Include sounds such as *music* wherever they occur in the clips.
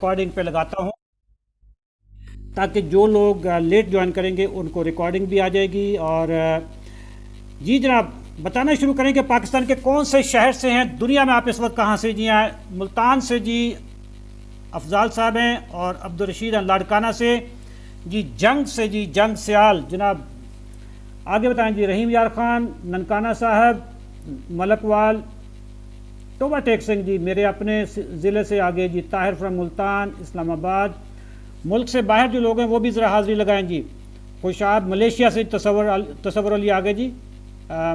Recording पे लगाता हूँ ताकि जो लोग लेट ज्वाइन करेंगे उनको रिकॉर्डिंग भी आ जाएगी और जी जनाब बताना शुरू करें कि पाकिस्तान के कौन से शहर से हैं दुनिया में आप इस वक्त कहाँ से जी हैं मुल्तान से जी अफजाल साहब हैं और अब्दुलरशीद हैं लाडकाना से जी जंग से जी जंग सयाल जनाब आगे बताएं जी रहीम यार खान ननकाना साहब मलकवाल तोबा टेक सिंह जी मेरे अपने ज़िले से आगे जी ताहिर फ्राम मुल्तान इस्लामाबाद मुल्क से बाहर जो लोग हैं वो भी ज़रा हाज़िरी लगाएं जी खुशाब मलेशिया से तस्वर तस्वर अली आगे जी आ,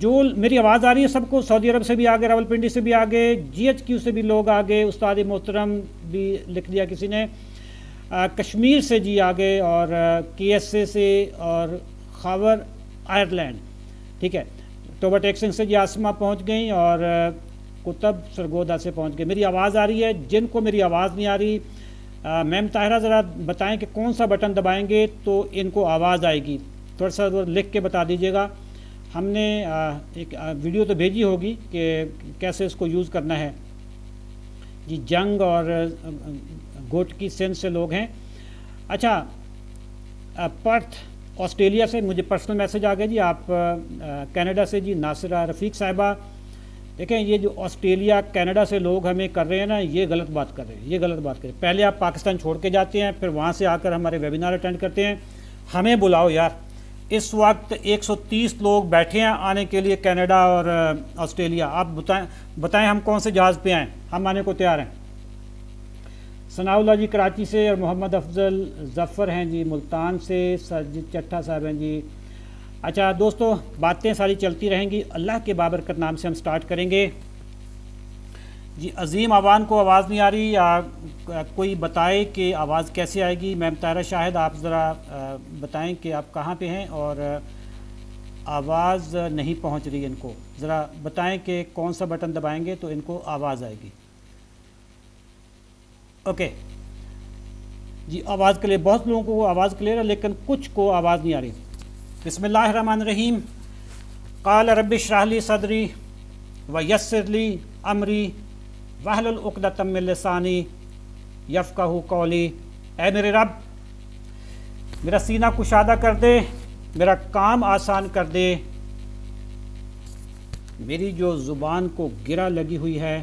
जो मेरी आवाज़ आ रही है सबको सऊदी अरब से भी आगे रावलपिंडी से भी आगे जीएचक्यू से भी लोग आगे उस्ताद मोहतरम भी लिख दिया किसी ने आ, कश्मीर से जी आगे और ए से और खावर आयरलैंड ठीक है तोबा टेक सिंह से जी आसमा पहुँच गई और तब सरगोदा से पहुंच गए मेरी आवाज़ आ रही है जिनको मेरी आवाज़ नहीं आ रही मैम ताहरा ज़रा बताएं कि कौन सा बटन दबाएंगे तो इनको आवाज़ आएगी थोड़ा सा लिख के बता दीजिएगा हमने आ, एक आ, वीडियो तो भेजी होगी कि कैसे इसको यूज़ करना है जी जंग और गोट की सेंस से लोग हैं अच्छा पर्थ ऑस्ट्रेलिया से मुझे पर्सनल मैसेज आ गया जी आप कनाडा से जी नासिरा रफ़ीक साहिबा देखें ये जो ऑस्ट्रेलिया कनाडा से लोग हमें कर रहे हैं ना ये गलत बात कर रहे हैं ये गलत बात कर रहे हैं पहले आप पाकिस्तान छोड़ के जाते हैं फिर वहाँ से आकर हमारे वेबिनार अटेंड करते हैं हमें बुलाओ यार इस वक्त 130 लोग बैठे हैं आने के लिए कनाडा और ऑस्ट्रेलिया आप बताएं बताएं हम कौन से जहाज़ पे आएँ हम आने को तैयार हैं सनाउल्ला जी कराची से और मोहम्मद अफजल जफ़र हैं जी मुल्तान से साजिद चट्ठा साहब हैं जी अच्छा दोस्तों बातें सारी चलती रहेंगी अल्लाह के बाबरकत नाम से हम स्टार्ट करेंगे जी अजीम आवान को आवाज़ नहीं आ रही या कोई बताए कि आवाज़ कैसे आएगी मैम तारा शाहिद आप ज़रा बताएं कि आप कहाँ पे हैं और आवाज़ नहीं पहुँच रही इनको ज़रा बताएं कि कौन सा बटन दबाएंगे तो इनको आवाज़ आएगी ओके जी आवाज़ क्लियर बहुत लोगों को आवाज़ क्लियर है लेकिन कुछ को आवाज़ नहीं आ रही बसमीम कल रब शाहली सदरी व यसरली अमरी वाहलतमलसानी यफ़ाहू कौली ए मेरे रब मेरा सीना कुशादा कर दे मेरा काम आसान कर दे मेरी जो ज़ुबान को गिरा लगी हुई है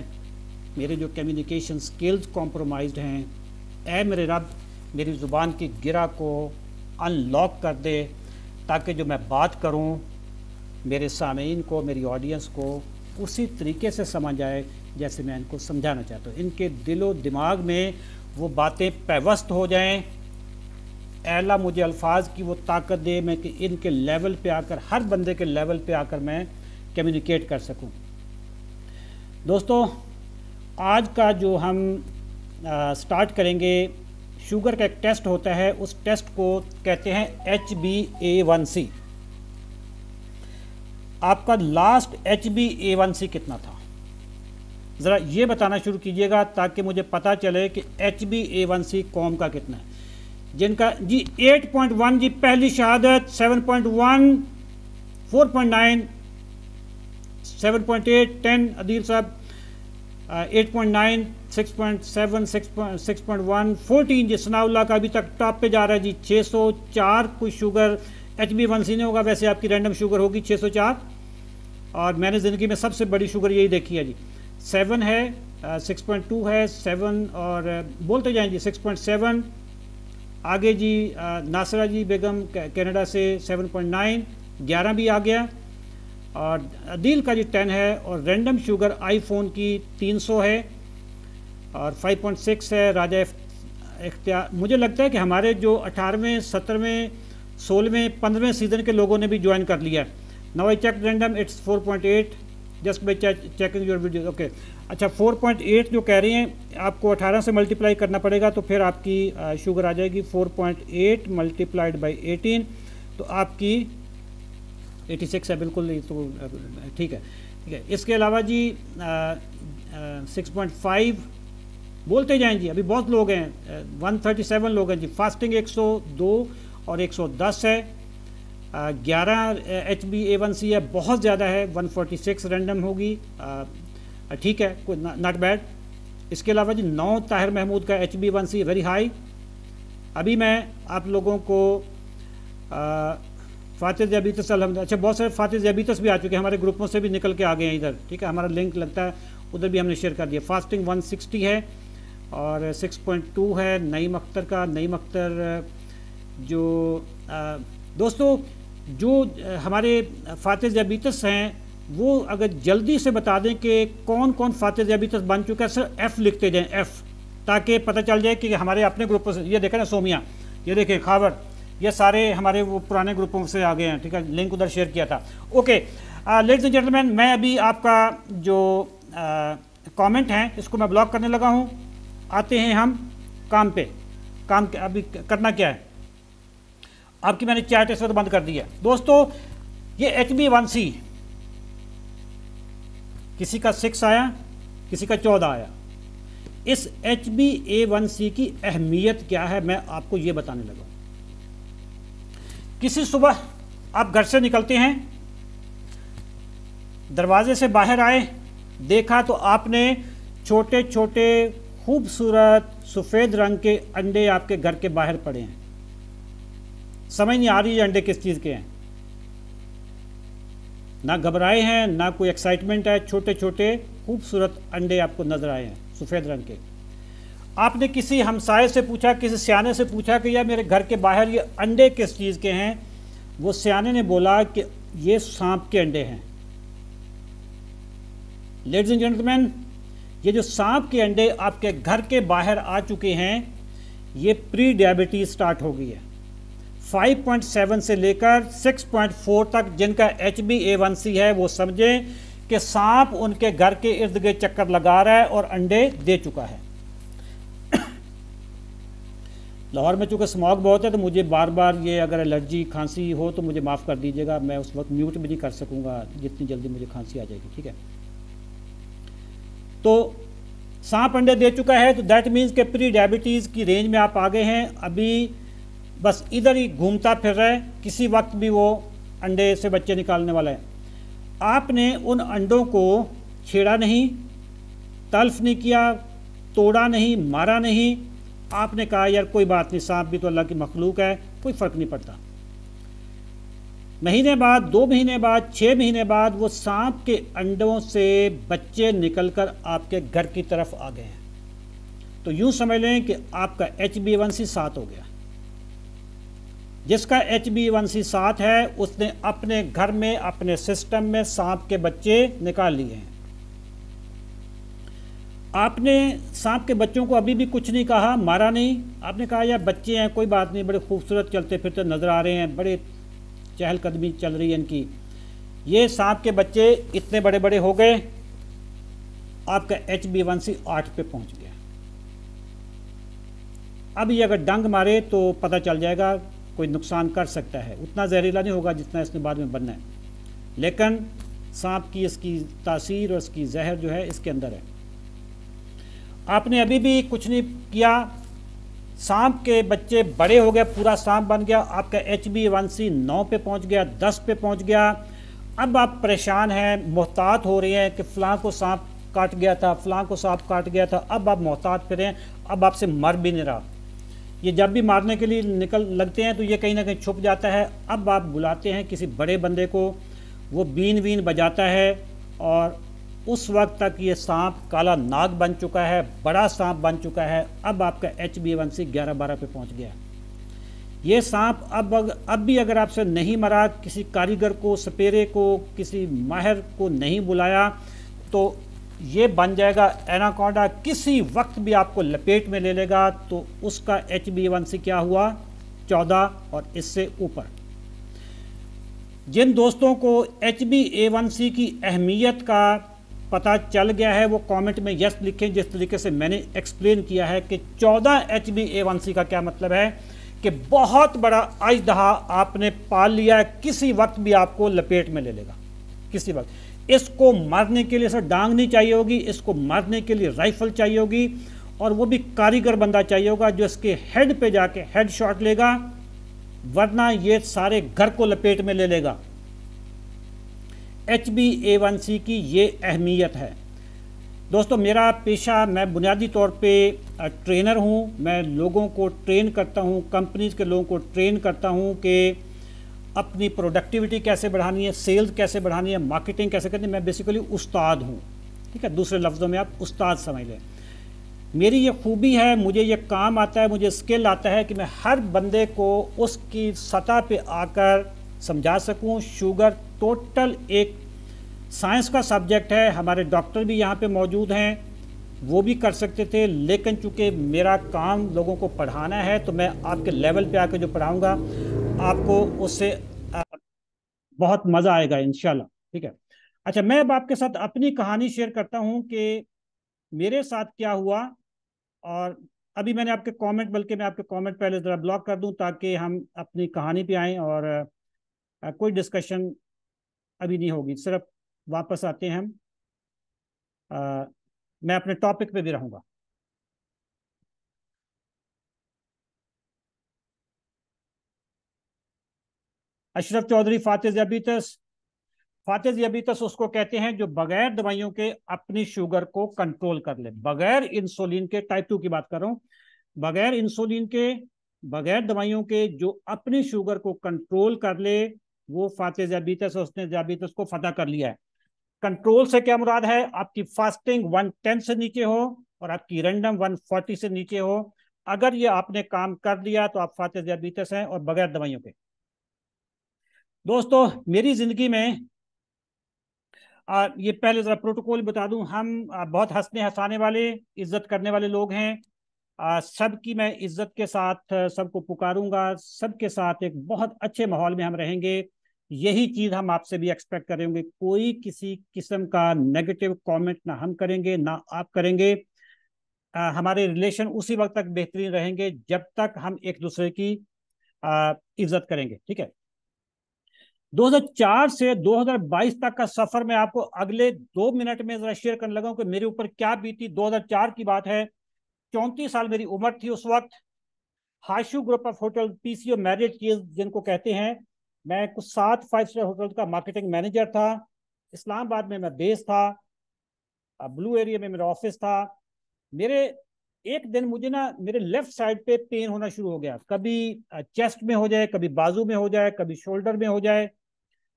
मेरे जो कम्युनिकेशन स्किल्स कॉम्प्रोमाइज हैं ए मेरे रब मेरी ज़ुबान की गिरा को अनलॉक कर दे ताकि जो मैं बात करूँ मेरे सामीन को मेरी ऑडियंस को उसी तरीके से समझ आए जैसे मैं इनको समझाना चाहता हूँ इनके दिलो दिमाग में वो बातें पैवस्त हो जाएं अला मुझे अल्फाज की वो ताकत दे मैं कि इनके लेवल पे आकर हर बंदे के लेवल पे आकर मैं कम्युनिकेट कर सकूं दोस्तों आज का जो हम आ, स्टार्ट करेंगे शुगर का एक टेस्ट होता है उस टेस्ट को कहते हैं H B A one C आपका last H B A one C कितना था ज़रा ये बताना शुरू कीजिएगा ताकि मुझे पता चले कि H B A one C कॉम का कितना है जिनका जी 8.1 जी पहली शहादत 7.1 4.9 7.8 10 अदीर साहब 8.9 uh, 6.7, 6.1, जी सनाउल्ला का अभी तक टॉप पे जा रहा है जी 604 कुछ sugar H B one C होगा वैसे आपकी रैंडम शुगर होगी 604 और मैंने ज़िंदगी में सबसे बड़ी शुगर यही देखी है जी सेवन है सिक्स पॉइंट टू है सेवन और बोलते जाएं जी सिक्स पॉइंट सेवन आगे जी नासरा जी बेगम कनाडा से सेवन पॉइंट नाइन ग्यारह भी आ गया और अदील का जी टेन है और रैंडम शुगर आईफोन की तीन सौ है और 5.6 है राजा इख्तियार मुझे लगता है कि हमारे जो अठारहवें सत्रहवें सोलहवें पंद्रहवें सीज़न के लोगों ने भी ज्वाइन कर लिया है now I check random it's 4.8 just by checking your video okay अच्छा 4.8 जो कह रहे हैं आपको 18 से मल्टीप्लाई करना पड़ेगा तो फिर आपकी शुगर आ जाएगी 4.8 point eight multiplied by eighteen तो आपकी 86 है बिल्कुल नहीं तो ठीक है ठीक है इसके अलावा जी सिक्स पॉइंट फाइव बोलते जाएं जी अभी बहुत लोग हैं वन थर्टी सेवन लोग हैं जी फास्टिंग एक सौ दो और एक सौ दस है ग्यारह H B A one C है बहुत ज़्यादा है वन फोर्टी सिक्स रैंडम होगी ठीक है कोई नॉट बैड इसके अलावा जी नौ ताहिर महमूद का H B one C very high अभी मैं आप लोगों को फातिज जबीतस अच्छा बहुत सारे फातिज जबीतस भी आ चुके हैं हमारे ग्रुपों से भी निकल के आ गए हैं इधर ठीक है हमारा लिंक लगता है उधर भी हमने शेयर कर दिया फास्टिंग 160 है और 6.2 है नई अख्तर का नईम अख्तर जो आ, दोस्तों जो हमारे फातह जबीतस हैं वो अगर जल्दी से बता दें कि कौन कौन फातह जबीतस बन चुका है सर एफ़ लिखते दें एफ़ ताकि पता चल जाए कि हमारे अपने ग्रुप से ये देखें ना सोमिया ये देखें खावर ये सारे हमारे वो पुराने ग्रुपों से आ गए हैं ठीक है लिंक उधर शेयर किया था ओके लेडीज एंड जेंटलमैन मैं अभी आपका जो कमेंट है इसको मैं ब्लॉक करने लगा हूँ आते हैं हम काम पे काम अभी करना क्या है आपकी मैंने चार्ट इस वक्त बंद कर दिया दोस्तों ये एच बी वन सी किसी का सिक्स आया किसी का चौदह आया इस H B A one C की अहमियत क्या है मैं आपको ये बताने लगा किसी सुबह आप घर से निकलते हैं दरवाजे से बाहर आए देखा तो आपने छोटे छोटे खूबसूरत सफ़ेद रंग के अंडे आपके घर के बाहर पड़े हैं समझ नहीं आ रही है अंडे किस चीज़ के हैं ना घबराए हैं ना कोई एक्साइटमेंट है छोटे छोटे खूबसूरत अंडे आपको नज़र आए हैं सफ़ेद रंग के आपने किसी हमसाये से पूछा किसी सियाने से पूछा कि यह मेरे घर के बाहर ये अंडे किस चीज़ के हैं वो सियाने ने बोला कि ये सांप के अंडे हैं लेडीज एंड जेंटलमैन ये जो सांप के अंडे आपके घर के बाहर आ चुके हैं ये प्री डायबिटीज़ स्टार्ट हो गई है 5.7 से लेकर 6.4 तक जिनका H B A one C है वो समझें कि सांप उनके घर के इर्द गिर्द चक्कर लगा रहा है और अंडे दे चुका है लाहौर में चूंकि स्मॉग बहुत है तो मुझे बार बार ये अगर एलर्जी खांसी हो तो मुझे माफ़ कर दीजिएगा मैं उस वक्त म्यूट भी नहीं कर सकूंगा जितनी जल्दी मुझे खांसी आ जाएगी ठीक है तो सांप अंडे दे चुका है तो दैट मीन्स के प्री डायबिटीज़ की रेंज में आप आ गए हैं अभी बस इधर ही घूमता फिर रहा है किसी वक्त भी वो अंडे से बच्चे निकालने वाला है आपने उन अंडों को छेड़ा नहीं तल्फ नहीं किया तोड़ा नहीं मारा नहीं आपने कहा यार कोई बात नहीं सांप भी तो अल्लाह की मखलूक है कोई फ़र्क नहीं पड़ता महीने बाद दो महीने बाद छः महीने बाद वो सांप के अंडों से बच्चे निकलकर आपके घर की तरफ आ गए हैं तो यूं समझ लें कि आपका एच बी वन सी सात हो गया जिसका एच बी वन सी सात है उसने अपने घर में अपने सिस्टम में सांप के बच्चे निकाल लिए हैं आपने सांप के बच्चों को अभी भी कुछ नहीं कहा मारा नहीं आपने कहा यार बच्चे हैं कोई बात नहीं बड़े खूबसूरत चलते फिरते नज़र आ रहे हैं बड़े चहलकदमी चल रही है इनकी ये सांप के बच्चे इतने बड़े बड़े हो गए आपका एच बी वन सी आठ पे पहुंच गया अब ये अगर डंग मारे तो पता चल जाएगा कोई नुकसान कर सकता है उतना जहरीला नहीं होगा जितना इसने बाद में बनना है लेकिन सांप की इसकी तासीर और इसकी जहर जो है इसके अंदर है आपने अभी भी कुछ नहीं किया सांप के बच्चे बड़े हो गए पूरा सांप बन गया आपका एच बी वन सी नौ पे पहुंच गया दस पे पहुंच गया अब आप परेशान हैं मोहतात हो रहे हैं कि फलां को सांप काट गया था फलां को सांप काट गया था अब आप मोहतात फिर हैं अब आपसे मर भी नहीं रहा ये जब भी मारने के लिए निकल लगते हैं तो ये कहीं ना कहीं छुप जाता है अब आप बुलाते हैं किसी बड़े बंदे को वो बीन वीन बजाता है और उस वक्त तक ये सांप काला नाग बन चुका है बड़ा सांप बन चुका है अब आपका एच बी वन सी ग्यारह बारह पे पहुंच गया ये सांप अब अब भी अगर आपसे नहीं मरा किसी कारीगर को सपेरे को किसी माहिर को नहीं बुलाया तो ये बन जाएगा एनाकोंडा किसी वक्त भी आपको लपेट में ले लेगा तो उसका एच बी वन सी क्या हुआ चौदह और इससे ऊपर जिन दोस्तों को H B A one C की अहमियत का पता चल गया है वो कमेंट में यस लिखें जिस तरीके से मैंने एक्सप्लेन किया है कि 14 H B A one C का क्या मतलब है कि बहुत बड़ा आज दहा आपने पाल लिया है किसी वक्त भी आपको लपेट में ले लेगा किसी वक्त इसको मारने के लिए सर डांग नहीं चाहिए होगी इसको मारने के लिए राइफल चाहिए होगी और वो भी कारीगर बंदा चाहिए होगा जो इसके हेड पे जाके हेड शॉट लेगा वरना ये सारे घर को लपेट में ले लेगा H B A one C की ये अहमियत है दोस्तों मेरा पेशा मैं बुनियादी तौर पे ट्रेनर हूँ मैं लोगों को ट्रेन करता हूँ कंपनीज़ के लोगों को ट्रेन करता हूँ कि अपनी प्रोडक्टिविटी कैसे बढ़ानी है सेल्स कैसे बढ़ानी है मार्केटिंग कैसे करनी है मैं बेसिकली उस्ताद हूँ ठीक है दूसरे लफ्ज़ों में आप उस्ताद समझ लें मेरी ये खूबी है मुझे ये काम आता है मुझे स्किल आता है कि मैं हर बंदे को उसकी सतह पे आकर समझा सकूं शुगर टोटल एक साइंस का सब्जेक्ट है हमारे डॉक्टर भी यहाँ पे मौजूद हैं वो भी कर सकते थे लेकिन चूँकि मेरा काम लोगों को पढ़ाना है तो मैं आपके लेवल पे आके जो पढ़ाऊँगा आपको उससे बहुत मज़ा आएगा इन ठीक है अच्छा मैं अब आपके साथ अपनी कहानी शेयर करता हूँ कि मेरे साथ क्या हुआ और अभी मैंने आपके कमेंट बल्कि मैं आपके कमेंट पहले ज़रा ब्लॉक कर दूं ताकि हम अपनी कहानी पे आएँ और कोई डिस्कशन अभी नहीं होगी सिर्फ वापस आते हैं हम मैं अपने टॉपिक पे भी रहूँगा अशरफ चौधरी फातिज अबीतस फातिज अबीतस उसको कहते हैं जो बगैर दवाइयों के अपनी शुगर को कंट्रोल कर ले बगैर इंसुलिन के टाइप टू की बात कर रहा हूँ बगैर इंसुलिन के बगैर दवाइयों के जो अपनी शुगर को कंट्रोल कर ले वो फाते जाबीतस उसने जाबीतस तो को फतह कर लिया है कंट्रोल से क्या मुराद है आपकी फास्टिंग वन टेन से नीचे हो और आपकी रेंडम वन फोर्टी से नीचे हो अगर ये आपने काम कर लिया तो आप फाते जाबीतस हैं और बगैर दवाइयों के दोस्तों मेरी ज़िंदगी में आ, ये पहले ज़रा प्रोटोकॉल बता दूं हम आ, बहुत हंसने हंसाने वाले इज्जत करने वाले लोग हैं सबकी मैं इज्जत के साथ सबको पुकारूंगा सबके साथ एक बहुत अच्छे माहौल में हम रहेंगे यही चीज हम आपसे भी एक्सपेक्ट करेंगे कोई किसी किस्म का नेगेटिव कमेंट ना हम करेंगे ना आप करेंगे आ, हमारे रिलेशन उसी वक्त तक बेहतरीन रहेंगे जब तक हम एक दूसरे की इज्जत करेंगे ठीक है 2004 से 2022 तक का सफर में आपको अगले दो मिनट में जरा शेयर करने लगा कि मेरे ऊपर क्या बीती 2004 की बात है चौंतीस साल मेरी उम्र थी उस वक्त Hashoo group of hotel PCO Marriott जिनको कहते हैं मैं कुछ सात फाइव स्टार होटल का मार्केटिंग मैनेजर था इस्लामाबाद में मैं बेस था ब्लू एरिया में मेरा ऑफिस था मेरे एक दिन मुझे ना मेरे लेफ्ट साइड पे पेन होना शुरू हो गया कभी चेस्ट में हो जाए कभी बाजू में हो जाए कभी शोल्डर में हो जाए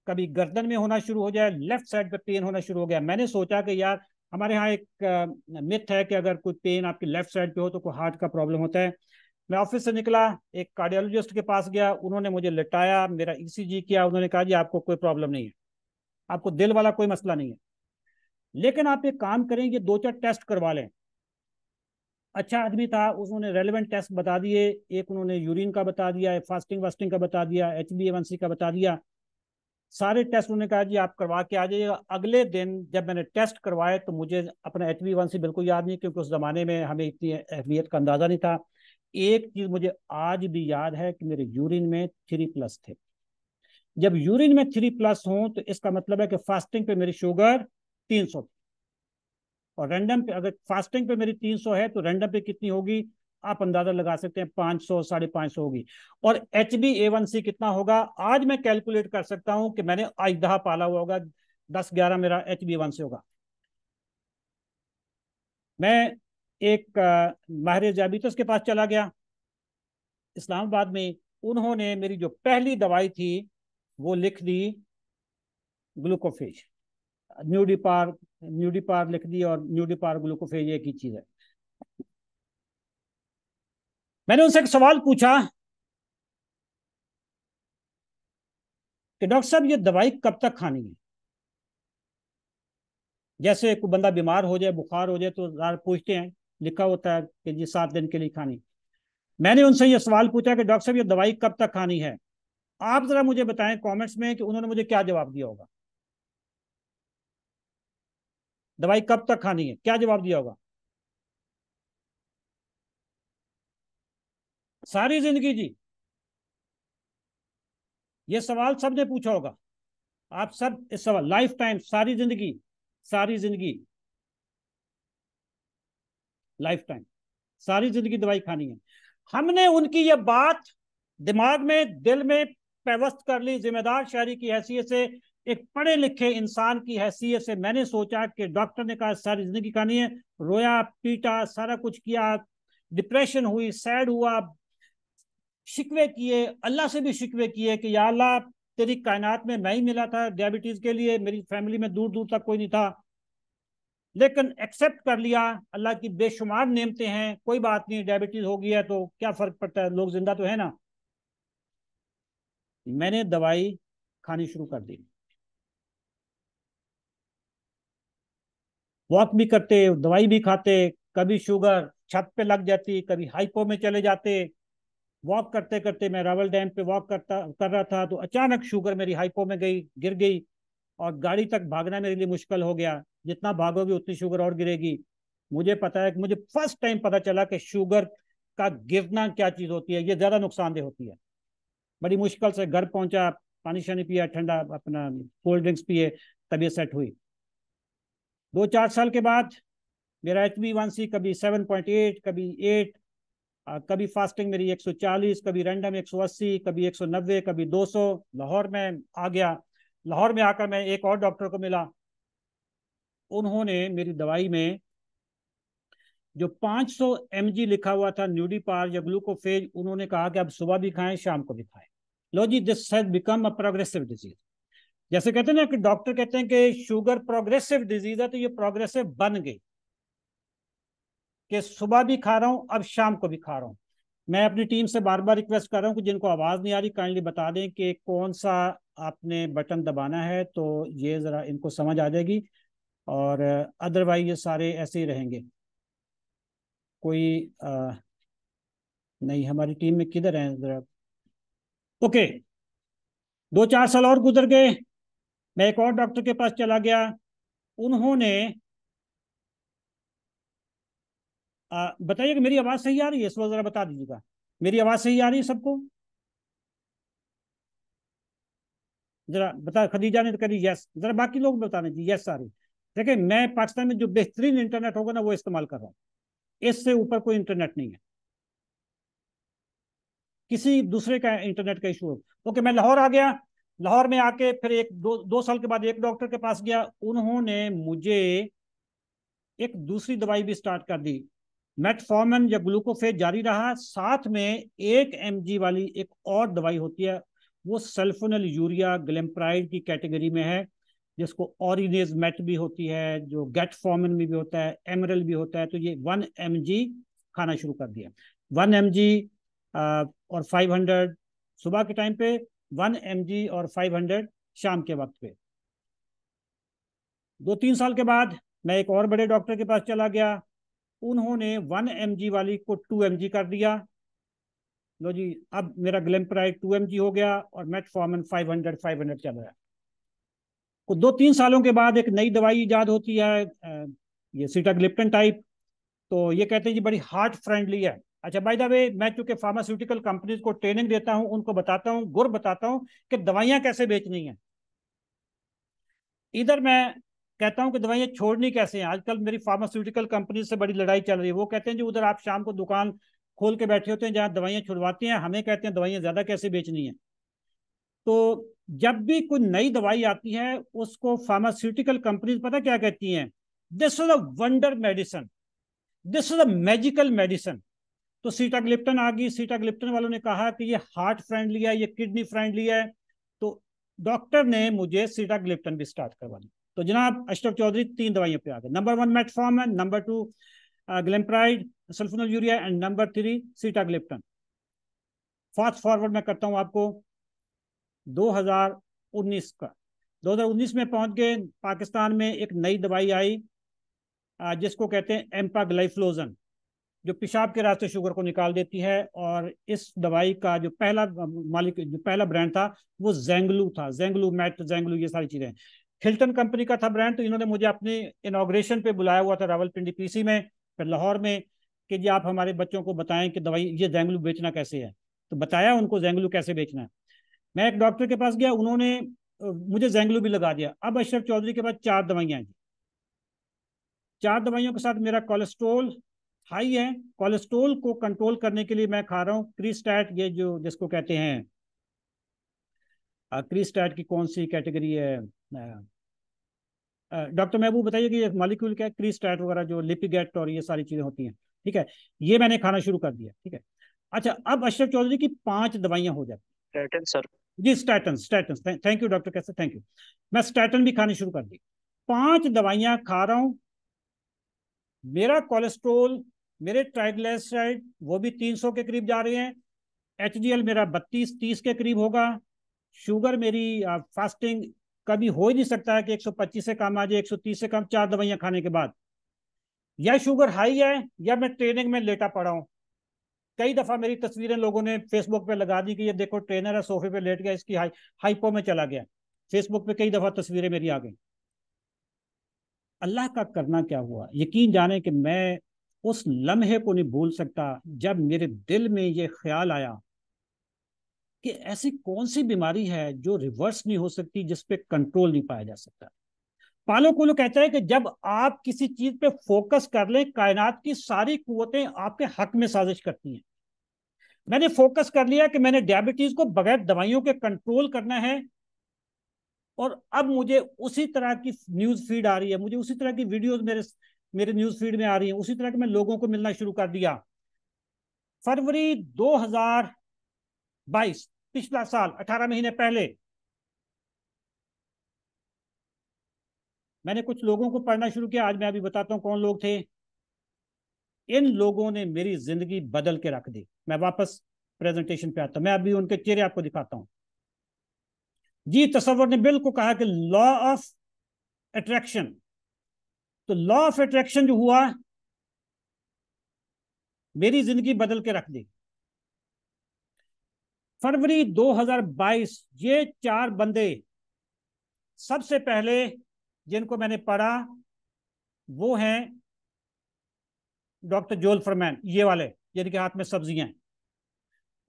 कभी गर्दन में होना शुरू हो जाए लेफ्ट साइड पे पेन होना शुरू हो गया मैंने सोचा कि यार हमारे यहाँ एक मिथ है कि अगर कोई पेन आपके लेफ्ट साइड पे हो तो कोई हार्ट का प्रॉब्लम होता है मैं ऑफिस से निकला एक कार्डियोलॉजिस्ट के पास गया उन्होंने मुझे लेटाया मेरा ईसीजी e किया उन्होंने कहा जी आपको कोई प्रॉब्लम नहीं है आपको दिल वाला कोई मसला नहीं है लेकिन आप एक काम करें ये दो चार टेस्ट करवा लें अच्छा आदमी था उन्होंने रेलिवेंट टेस्ट बता दिए एक उन्होंने यूरिन का बता दिया फास्टिंग वास्टिंग का बता दिया एच बी का बता दिया सारे टेस्ट उन्होंने कहा जी आप करवा के आ जाइएगा अगले दिन जब मैंने टेस्ट करवाए तो मुझे अपना एच बी बिल्कुल याद नहीं क्योंकि उस जमाने में हमें इतनी अहमियत का अंदाज़ा नहीं था एक चीज मुझे आज भी याद है कि मेरे यूरिन में थ्री प्लस थे जब यूरिन में थ्री प्लस हो तो इसका मतलब है कि फास्टिंग पे मेरी शुगर तीन सौ और रैंडम पे अगर फास्टिंग पे मेरी तीन सौ है तो रैंडम पे कितनी होगी आप अंदाजा लगा सकते हैं पांच सौ साढ़े पांच सौ होगी और H B A one C कितना होगा आज मैं कैलकुलेट कर सकता हूं कि मैंने आज दहा पाला हुआ होगा दस ग्यारह मेरा H B A one C होगा मैं एक माहिर जाबीतस तो के पास चला गया इस्लामाबाद में उन्होंने मेरी जो पहली दवाई थी वो लिख दी ग्लूकोफेज न्यूडीपार न्यूडीपार लिख दी और न्यूडीपार ग्लूकोफेज एक ही चीज़ है मैंने उनसे एक सवाल पूछा कि डॉक्टर साहब ये दवाई कब तक खानी है जैसे कोई बंदा बीमार हो जाए बुखार हो जाए तो पूछते हैं लिखा होता है कि जी सात दिन के लिए खानी मैंने उनसे ये सवाल पूछा कि डॉक्टर साहब ये दवाई कब तक खानी है आप जरा मुझे बताएं कमेंट्स में कि उन्होंने मुझे क्या जवाब दिया होगा दवाई कब तक खानी है क्या जवाब दिया होगा सारी जिंदगी जी ये सवाल सबने पूछा होगा आप सब इस सवाल लाइफ टाइम सारी जिंदगी सारी जिंदगी लाइफ टाइम सारी जिंदगी दवाई खानी है हमने उनकी ये बात दिमाग में दिल में पेवस्त कर ली जिम्मेदार शहरी की हैसियत से एक पढ़े लिखे इंसान की हैसियत से मैंने सोचा कि डॉक्टर ने कहा सारी जिंदगी खानी है रोया पीटा सारा कुछ किया डिप्रेशन हुई सैड हुआ शिकवे किए अल्लाह से भी शिकवे किए कि या अल्लाह तेरी कायनात में मैं ही मिला था डायबिटीज़ के लिए मेरी फैमिली में दूर दूर तक कोई नहीं था लेकिन एक्सेप्ट कर लिया अल्लाह की बेशुमार नेमते हैं कोई बात नहीं डायबिटीज हो गई है तो क्या फर्क पड़ता है लोग जिंदा तो है ना मैंने दवाई खानी शुरू कर दी वॉक भी करते दवाई भी खाते कभी शुगर छत पे लग जाती कभी हाइपो में चले जाते वॉक करते करते मैं रावल डैम पे वॉक करता कर रहा था तो अचानक शुगर मेरी हाइपो में गई गिर गई और गाड़ी तक भागना मेरे लिए मुश्किल हो गया जितना भागोगे उतनी शुगर और गिरेगी मुझे पता है मुझे फर्स्ट टाइम पता चला कि शुगर का गिरना क्या चीज़ होती है ये ज़्यादा नुकसानदेह होती है बड़ी मुश्किल से घर पहुंचा पानी शानी पिया ठंडा अपना कोल्ड ड्रिंक्स पिए तबीयत सेट हुई दो चार साल के बाद मेरा एच बी वन सी कभी सेवन पॉइंट एट कभी एट कभी फास्टिंग मेरी एक सौ चालीस कभी रैंडम एक सौ अस्सी कभी एक सौ नब्बे कभी दो सौ लाहौर में आ गया लाहौर में आकर मैं एक और डॉक्टर को मिला उन्होंने मेरी दवाई में जो 500 सौ लिखा हुआ था न्यूडी पार या ग्लूकोफेज उन्होंने कहा कि आप सुबह भी खाएं शाम को भी खाएं लो जी this has become a progressive disease जैसे कहते हैं ना कि डॉक्टर कहते हैं कि शुगर प्रोग्रेसिव डिजीज है तो ये प्रोग्रेसिव बन गई कि सुबह भी खा रहा हूं अब शाम को भी खा रहा हूं मैं अपनी टीम से बार बार रिक्वेस्ट कर रहा हूं कि जिनको आवाज़ नहीं आ रही काइंडली बता दें कि कौन सा आपने बटन दबाना है तो ये ज़रा इनको समझ आ जाएगी और अदरवाइज ये सारे ऐसे ही रहेंगे कोई आ, नहीं हमारी टीम में किधर हैं जरा ओके दो चार साल और गुजर गए मैं एक और डॉक्टर के पास चला गया उन्होंने बताइए कि मेरी आवाज़ सही आ रही है इस वक्त ज़रा बता दीजिएगा मेरी आवाज़ सही आ रही है सबको जरा बता खदीजा ने तो करी यस जरा बाकी लोग बताने जी यस आ रही देखिए मैं पाकिस्तान में जो बेहतरीन इंटरनेट होगा ना वो इस्तेमाल कर रहा हूँ इससे ऊपर कोई इंटरनेट नहीं है किसी दूसरे का इंटरनेट का इशू ओके मैं लाहौर आ गया लाहौर में आके फिर एक दो दो साल के बाद एक डॉक्टर के पास गया उन्होंने मुझे एक दूसरी दवाई भी स्टार्ट कर दी मेटफॉर्मन या ग्लूकोफेज जारी रहा साथ में एक एम वाली एक और दवाई होती है वो सल्फोनल यूरिया ग्लैम्प्राइड की कैटेगरी में है जिसको ऑरिनेज मेट भी होती है जो गेट फॉर्मन में भी होता है एमरल भी होता है तो ये वन एम खाना शुरू कर दिया वन एम और फाइव हंड्रेड सुबह के टाइम पे वन एम और फाइव हंड्रेड शाम के वक्त पे दो तीन साल के बाद मैं एक और बड़े डॉक्टर के पास चला गया उन्होंने वन एम वाली को टू एम कर दिया लो जी अब मेरा ग्लैम्पराइड टू एम हो गया और फॉर्मन फाइव हंड्रेड फाइव हंड्रेड चल रहा है को तो दो तीन सालों के बाद एक नई दवाई ईजाद होती है ये सीटाग्लिप्टन टाइप तो ये कहते हैं जी बड़ी हार्ट फ्रेंडली है अच्छा बाय द वे मैं चूंकि फार्मास्यूटिकल कंपनीज को ट्रेनिंग देता हूं उनको बताता हूं गुर बताता हूं कि दवाइयां कैसे बेचनी है इधर मैं कहता हूं कि दवाइयां छोड़नी कैसे हैं आजकल मेरी फार्मास्यूटिकल कंपनी से बड़ी लड़ाई चल रही है वो कहते हैं जी उधर आप शाम को दुकान खोल के बैठे होते हैं जहाँ दवाइयाँ छुड़वाते हैं हमें कहते हैं दवाइयाँ ज़्यादा कैसे बेचनी है तो जब भी कोई नई दवाई आती है उसको फार्मास्यूटिकल कंपनीज पता क्या कहती हैं this is a wonder medicine this is a magical medicine तो सीटाग्लिप्टन आ गई सीटाग्लिप्टन वालों ने कहा कि ये हार्ट फ्रेंडली है ये किडनी फ्रेंडली है तो डॉक्टर ने मुझे सीटाग्लिप्टन भी स्टार्ट करवा दी तो जनाब अशोक चौधरी तीन दवाइयों पे आ गए नंबर वन मेटफॉर्म है number two glimepiride sulphonylurea and number three sitagliptin fast forward मैं करता हूं आपको 2019 का 2019 में पहुंच गए पाकिस्तान में एक नई दवाई आई जिसको कहते हैं एम्पा ग्लाइफ्लोजन जो पेशाब के रास्ते शुगर को निकाल देती है और इस दवाई का जो पहला मालिक जो पहला ब्रांड था वो जेंगलू था जेंगलू मैट जेंगलू ये सारी चीज़ें हिल्टन कंपनी का था ब्रांड तो इन्होंने मुझे अपने इनाग्रेशन पे बुलाया हुआ था रावलपिंडी पीसी में फिर लाहौर में कि जी आप हमारे बच्चों को बताएं कि दवाई ये जेंगलू बेचना कैसे है तो बताया उनको जेंगलू कैसे बेचना है मैं एक डॉक्टर के पास गया उन्होंने मुझे जेंगलू भी लगा दिया अब अशरफ चौधरी के पास चार दवाइयां हैं चार दवाइयों के साथ मेरा कोलेस्ट्रोल हाई है कोलेस्ट्रोल को कंट्रोल करने के लिए मैं खा रहा हूँ क्रीस्टैट ये जो जिसको कहते हैं क्रीस्टैट की कौन सी कैटेगरी है डॉक्टर महबूब बताइए कि ये मॉलिक्यूल क्या है क्रीस्टैट वगैरह जो लिपिगेट और ये सारी चीज़ें होती हैं ठीक है ये मैंने खाना शुरू कर दिया ठीक है अच्छा अब अशरफ चौधरी की पांच दवाइयां हो जाती sir ji statin statin thank you doctor कैसे थैंक यू मैं स्टैटन भी खाने शुरू कर दी पांच दवाइयां खा रहा हूं मेरा कोलेस्ट्रोल मेरे ट्राइग्लेसराइड वो भी 300 के करीब जा रहे हैं एच मेरा 32 30 के करीब होगा शुगर मेरी फास्टिंग कभी हो ही नहीं सकता है कि 125 से कम आ जाए 130 से कम चार दवाइयां खाने के बाद या शुगर हाई है या मैं ट्रेनिंग में लेटा पड़ा हूं कई दफा मेरी तस्वीरें लोगों ने फेसबुक पे लगा दी कि ये देखो ट्रेनर है सोफे पे लेट गया इसकी हाई हाइपो में चला गया फेसबुक पे कई दफा तस्वीरें मेरी आ गई अल्लाह का करना क्या हुआ यकीन जाने कि मैं उस लम्हे को नहीं भूल सकता जब मेरे दिल में ये ख्याल आया कि ऐसी कौन सी बीमारी है जो रिवर्स नहीं हो सकती जिस पे कंट्रोल नहीं पाया जा सकता पालो कोलो कहता है कि जब आप किसी चीज पे फोकस कर लें कायनात की सारी कुतें आपके हक में साजिश करती हैं मैंने फोकस कर लिया कि मैंने डायबिटीज को बगैर दवाइयों के कंट्रोल करना है और अब मुझे उसी तरह की न्यूज फीड आ रही है मुझे उसी तरह की वीडियोस मेरे मेरे न्यूज फीड में आ रही है उसी तरह के मैं लोगों को मिलना शुरू कर दिया फरवरी 2022 पिछला साल 18 महीने पहले मैंने कुछ लोगों को पढ़ना शुरू किया आज मैं अभी बताता हूँ कौन लोग थे इन लोगों ने मेरी जिंदगी बदल के रख दी मैं वापस प्रेजेंटेशन पे आता हूँ मैं अभी उनके चेहरे आपको दिखाता हूँ जी तस्वर ने बिल्कुल कहा कि लॉ ऑफ अट्रैक्शन तो लॉ ऑफ अट्रैक्शन जो हुआ मेरी जिंदगी बदल के रख दी फरवरी 2022 ये चार बंदे सबसे पहले जिनको मैंने पढ़ा वो हैं डॉक्टर जोल फरमैन ये वाले यानी कि हाथ में सब्जियां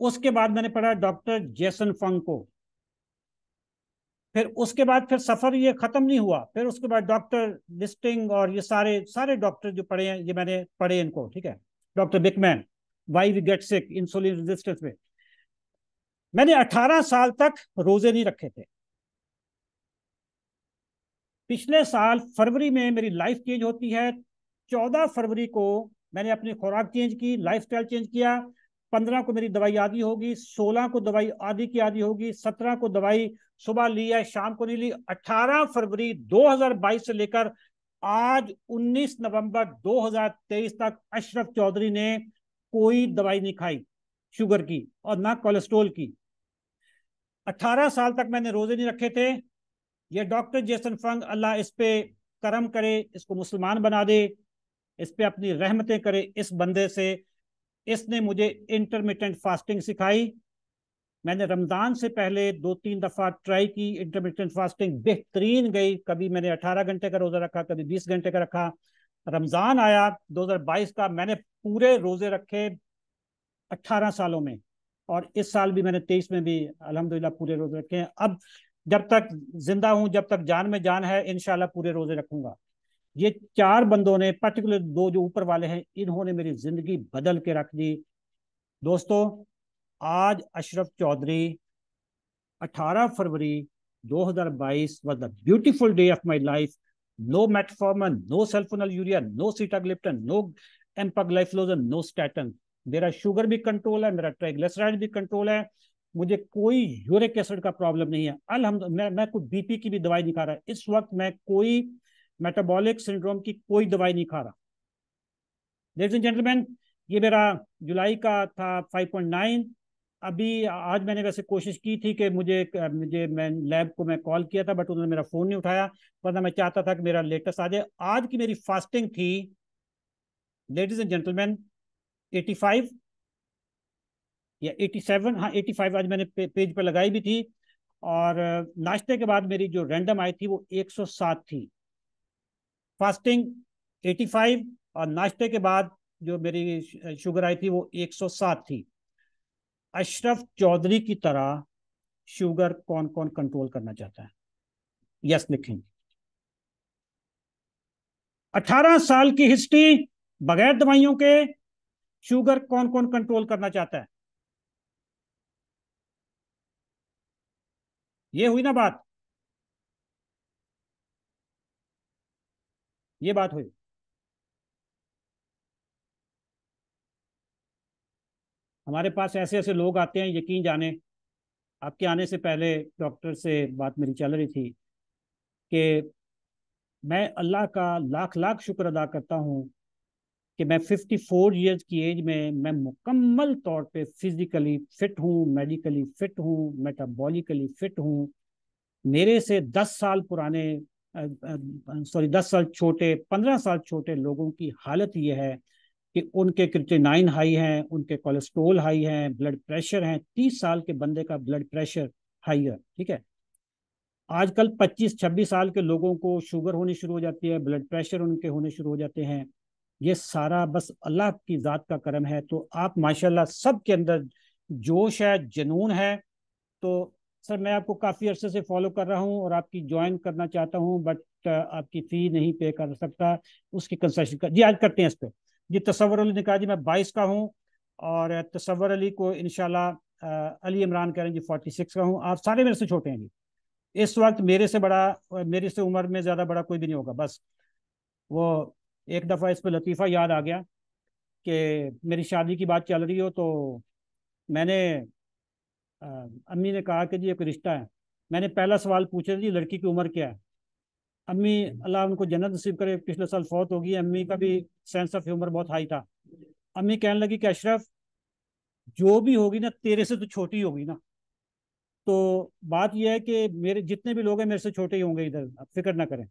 उसके बाद मैंने पढ़ा डॉक्टर जेसन फंग को फिर उसके बाद फिर सफर ये खत्म नहीं हुआ फिर उसके बाद डॉक्टर लिस्टिंग और ये सारे सारे डॉक्टर जो पढ़े हैं ये मैंने पढ़े इनको ठीक है doctor Bikman why we get sick insulin resistance में मैंने 18 साल तक रोजे नहीं रखे थे पिछले साल फरवरी में मेरी लाइफ चेंज होती है 14 फरवरी को मैंने अपनी खुराक चेंज की लाइफ चेंज किया पंद्रह को मेरी दवाई आदि होगी सोलह को दवाई आदि की आदि होगी सत्रह को दवाई सुबह ली है शाम को नहीं ली अठारह फरवरी 2022 से लेकर आज 19 नवंबर 2023 तक अशरफ चौधरी ने कोई दवाई नहीं खाई शुगर की और ना कोलेस्ट्रोल की 18 साल तक मैंने रोजे नहीं रखे थे ये डॉक्टर जेसन फंग अल्लाह इस पे करम करे इसको मुसलमान बना दे इस पे अपनी रहमतें करे इस बंदे से इसने मुझे इंटरमीडियंट फास्टिंग सिखाई मैंने रमज़ान से पहले दो तीन दफ़ा ट्राई की इंटरमीडियंट फास्टिंग बेहतरीन गई कभी मैंने 18 घंटे का रोज़ा रखा कभी 20 घंटे का रखा रमज़ान आया 2022 का मैंने पूरे रोज़े रखे 18 सालों में और इस साल भी मैंने 23 में भी अलहमदिल्ला पूरे रोज़े रखे हैं अब जब तक जिंदा हूँ जब तक जान में जान है इन पूरे रोज़े रखूंगा ये चार बंदों ने पर्टिकुलर दो जो ऊपर वाले हैं इन्होंने मेरी जिंदगी बदल के रख दी दोस्तों आज अशरफ चौधरी 18 फरवरी 2022 was the beautiful day of my life no metformin no sulphonylurea no sitagliptin no empagliflozin no statin मेरा शुगर भी कंट्रोल है मेरा ट्राइग्लेसराइड भी कंट्रोल है मुझे कोई यूरिक एसिड का प्रॉब्लम नहीं है अलहमद मैं मैं कुछ बीपी की भी दवाई नहीं खा रहा इस वक्त मैं कोई मेटाबॉलिक सिंड्रोम की कोई दवाई नहीं खा रहा लेडीज एंड जेंटलमैन ये मेरा जुलाई का था 5.9 अभी आज मैंने वैसे कोशिश की थी कि मुझे मुझे मैं लैब को मैं कॉल किया था बट उन्होंने मेरा फ़ोन नहीं उठाया वरना मैं चाहता था कि मेरा लेटेस्ट आ जाए आज की मेरी फास्टिंग थी लेडीज एंड जेंटलमैन 85 या 87 हाँ 85 आज मैंने पे, पेज पर लगाई भी थी और नाश्ते के बाद मेरी जो रैंडम आई थी वो 107 थी फास्टिंग 85 और नाश्ते के बाद जो मेरी शुगर आई थी वो 107 थी अशरफ चौधरी की तरह शुगर कौन कौन कंट्रोल करना चाहता है यस लिखेंगे 18 साल की हिस्ट्री बगैर दवाइयों के शुगर कौन कौन कंट्रोल करना चाहता है ये हुई ना बात ये बात हुई हमारे पास ऐसे ऐसे लोग आते हैं यकीन जाने आपके आने से पहले डॉक्टर से बात मेरी चल रही थी कि मैं अल्लाह का लाख लाख शुक्र अदा करता हूँ कि मैं 54 फोर ईयर्स की एज में मैं मुकम्मल तौर पे फिज़िकली फ़िट हूँ मेडिकली फ़िट हूँ मेटाबॉलिकली फ़िट हूँ मेरे से 10 साल पुराने सॉरी दस साल छोटे पंद्रह साल छोटे लोगों की हालत यह है कि उनके क्रिटेनाइन हाई हैं उनके कोलेस्ट्रोल हाई हैं ब्लड प्रेशर हैं तीस साल के बंदे का ब्लड प्रेशर हाई है ठीक है आजकल पच्चीस छब्बीस साल के लोगों को शुगर होनी शुरू हो जाती है ब्लड प्रेशर उनके होने शुरू हो जाते हैं ये सारा बस अल्लाह की ज़ात का करम है तो आप माशाल्लाह सब के अंदर जोश है जुनून है तो सर मैं आपको काफ़ी अर्से से फॉलो कर रहा हूँ और आपकी ज्वाइन करना चाहता हूँ बट uh, आपकी फ़ी नहीं पे कर सकता उसकी कंसेशन कर जी आज करते हैं इस पर जी तस्वर अली ने कहा जी मैं बाईस का हूँ और uh, तस्वर अली को इन uh, अली इमरान कह रहे हैं जी फोर्टी सिक्स का हूँ आप सारे मेरे से छोटे हैं जी इस वक्त मेरे से बड़ा मेरे से उम्र में ज़्यादा बड़ा कोई भी नहीं होगा बस वो एक दफ़ा इस पर लतीफ़ा याद आ गया कि मेरी शादी की बात चल रही हो तो मैंने अम्मी ने कहा कि जी एक रिश्ता है मैंने पहला सवाल पूछा जी लड़की की उम्र क्या है अम्मी हम्म। अल्लाह उनको जन्नत नसीब करे पिछले साल फौत होगी अम्मी का भी सेंस ऑफ ह्यूमर बहुत हाई था अम्मी कहने लगी कि अशरफ जो भी होगी ना तेरे से तो छोटी होगी ना तो बात यह है कि मेरे जितने भी लोग हैं मेरे से छोटे ही होंगे इधर आप फिक्र ना करें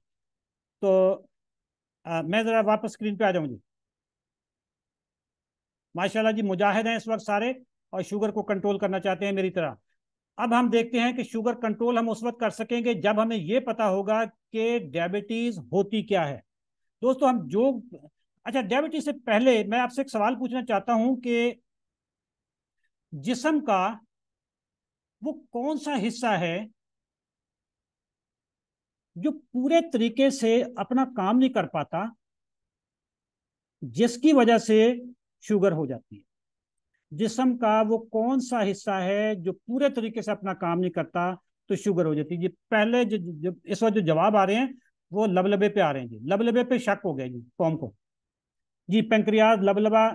तो आ, मैं ज़रा वापस स्क्रीन पे आ जाऊँ जी माशाल्लाह जी मुजाहिद हैं इस वक्त सारे और शुगर को कंट्रोल करना चाहते हैं मेरी तरह अब हम देखते हैं कि शुगर कंट्रोल हम उस वक्त कर सकेंगे जब हमें ये पता होगा कि डायबिटीज होती क्या है दोस्तों हम जो अच्छा डायबिटीज से पहले मैं आपसे एक सवाल पूछना चाहता हूं कि जिसम का वो कौन सा हिस्सा है जो पूरे तरीके से अपना काम नहीं कर पाता जिसकी वजह से शुगर हो जाती है जिसम का वो कौन सा हिस्सा है जो पूरे तरीके से अपना काम नहीं करता तो शुगर हो जाती है जी पहले जो, जो इस वक्त जो जवाब आ रहे हैं वो लबलबे पे आ रहे हैं जी लबलबे पे शक हो गया जी कौम को जी पेंक्रियाज लबलबा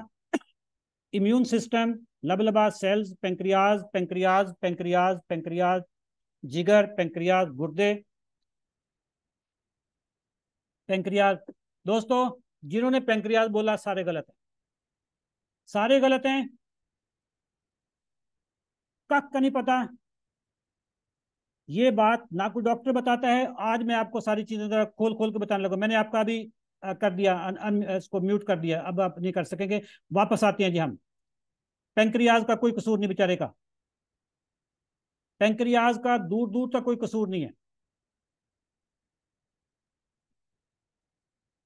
इम्यून सिस्टम लबलबा cells pancreas pancreas pancreas pancreas जिगर पेंक्रियाज गुर्दे पेंक्रियाज दोस्तों जिन्होंने पेंक्रियाज बोला सारे गलत हैं सारे गलत हैं तक का नहीं पता ये बात ना कोई डॉक्टर बताता है आज मैं आपको सारी चीजें जरा खोल खोल के बताने लगा मैंने आपका अभी कर दिया अन, अन, इसको म्यूट कर दिया अब आप नहीं कर सकेंगे वापस आते हैं जी हम पेंक्रियाज का कोई कसूर नहीं बेचारे का पेंक्रियाज का दूर दूर तक कोई कसूर नहीं है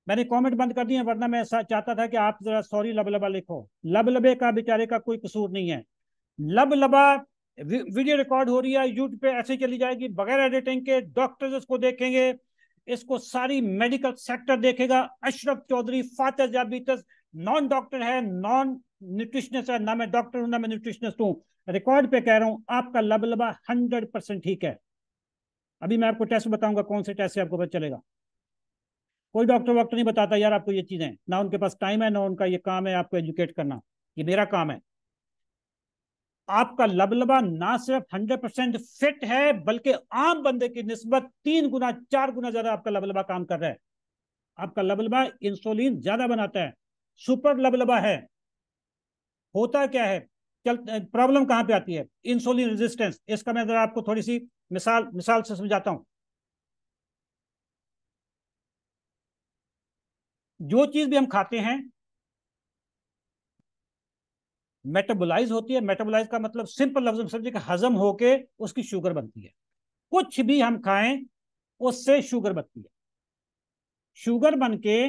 मैंने कमेंट बंद कर दिए वरना मैं चाहता था कि आप जरा सॉरी लबलबा लिखो लबलबे का बेचारे का कोई कसूर नहीं है लबलबा वीडियो रिकॉर्ड हो रही है यूट्यूब पे ऐसे चली जाएगी बगैर एडिटिंग के डॉक्टर्स इसको देखेंगे इसको सारी मेडिकल सेक्टर देखेगा अशरफ चौधरी फातह जाबीतस नॉन डॉक्टर है नॉन न्यूट्रिशनिस्ट है ना मैं डॉक्टर हूं ना मैं न्यूट्रिशनिस्ट हूँ रिकॉर्ड पे कह रहा हूँ आपका लबलबा हंड्रेड परसेंट ठीक है अभी मैं आपको टेस्ट बताऊंगा कौन से टेस्ट से आपको पता चलेगा कोई डॉक्टर वॉक्टर नहीं बताता यार आपको ये चीजें ना उनके पास टाइम है ना उनका ये काम है आपको एजुकेट करना ये मेरा काम है आपका लबलबा ना सिर्फ हंड्रेड परसेंट फिट है बल्कि आम बंदे की नस्बत तीन गुना चार गुना ज्यादा आपका लबलबा काम कर रहा है आपका लबलबा इंसुलिन ज्यादा बनाता है सुपर लबलबा है होता क्या है चल प्रॉब्लम कहां पे आती है इंसुलिन रेजिस्टेंस इसका मैं जरा आपको थोड़ी सी मिसाल मिसाल से समझाता हूं जो चीज भी हम खाते हैं मेटाबोलाइज होती है मेटाबोलाइज का मतलब सिंपल लफ्ज में समझिए कि हजम होके उसकी शुगर बनती है कुछ भी हम खाएं उससे शुगर बनती है शुगर बनके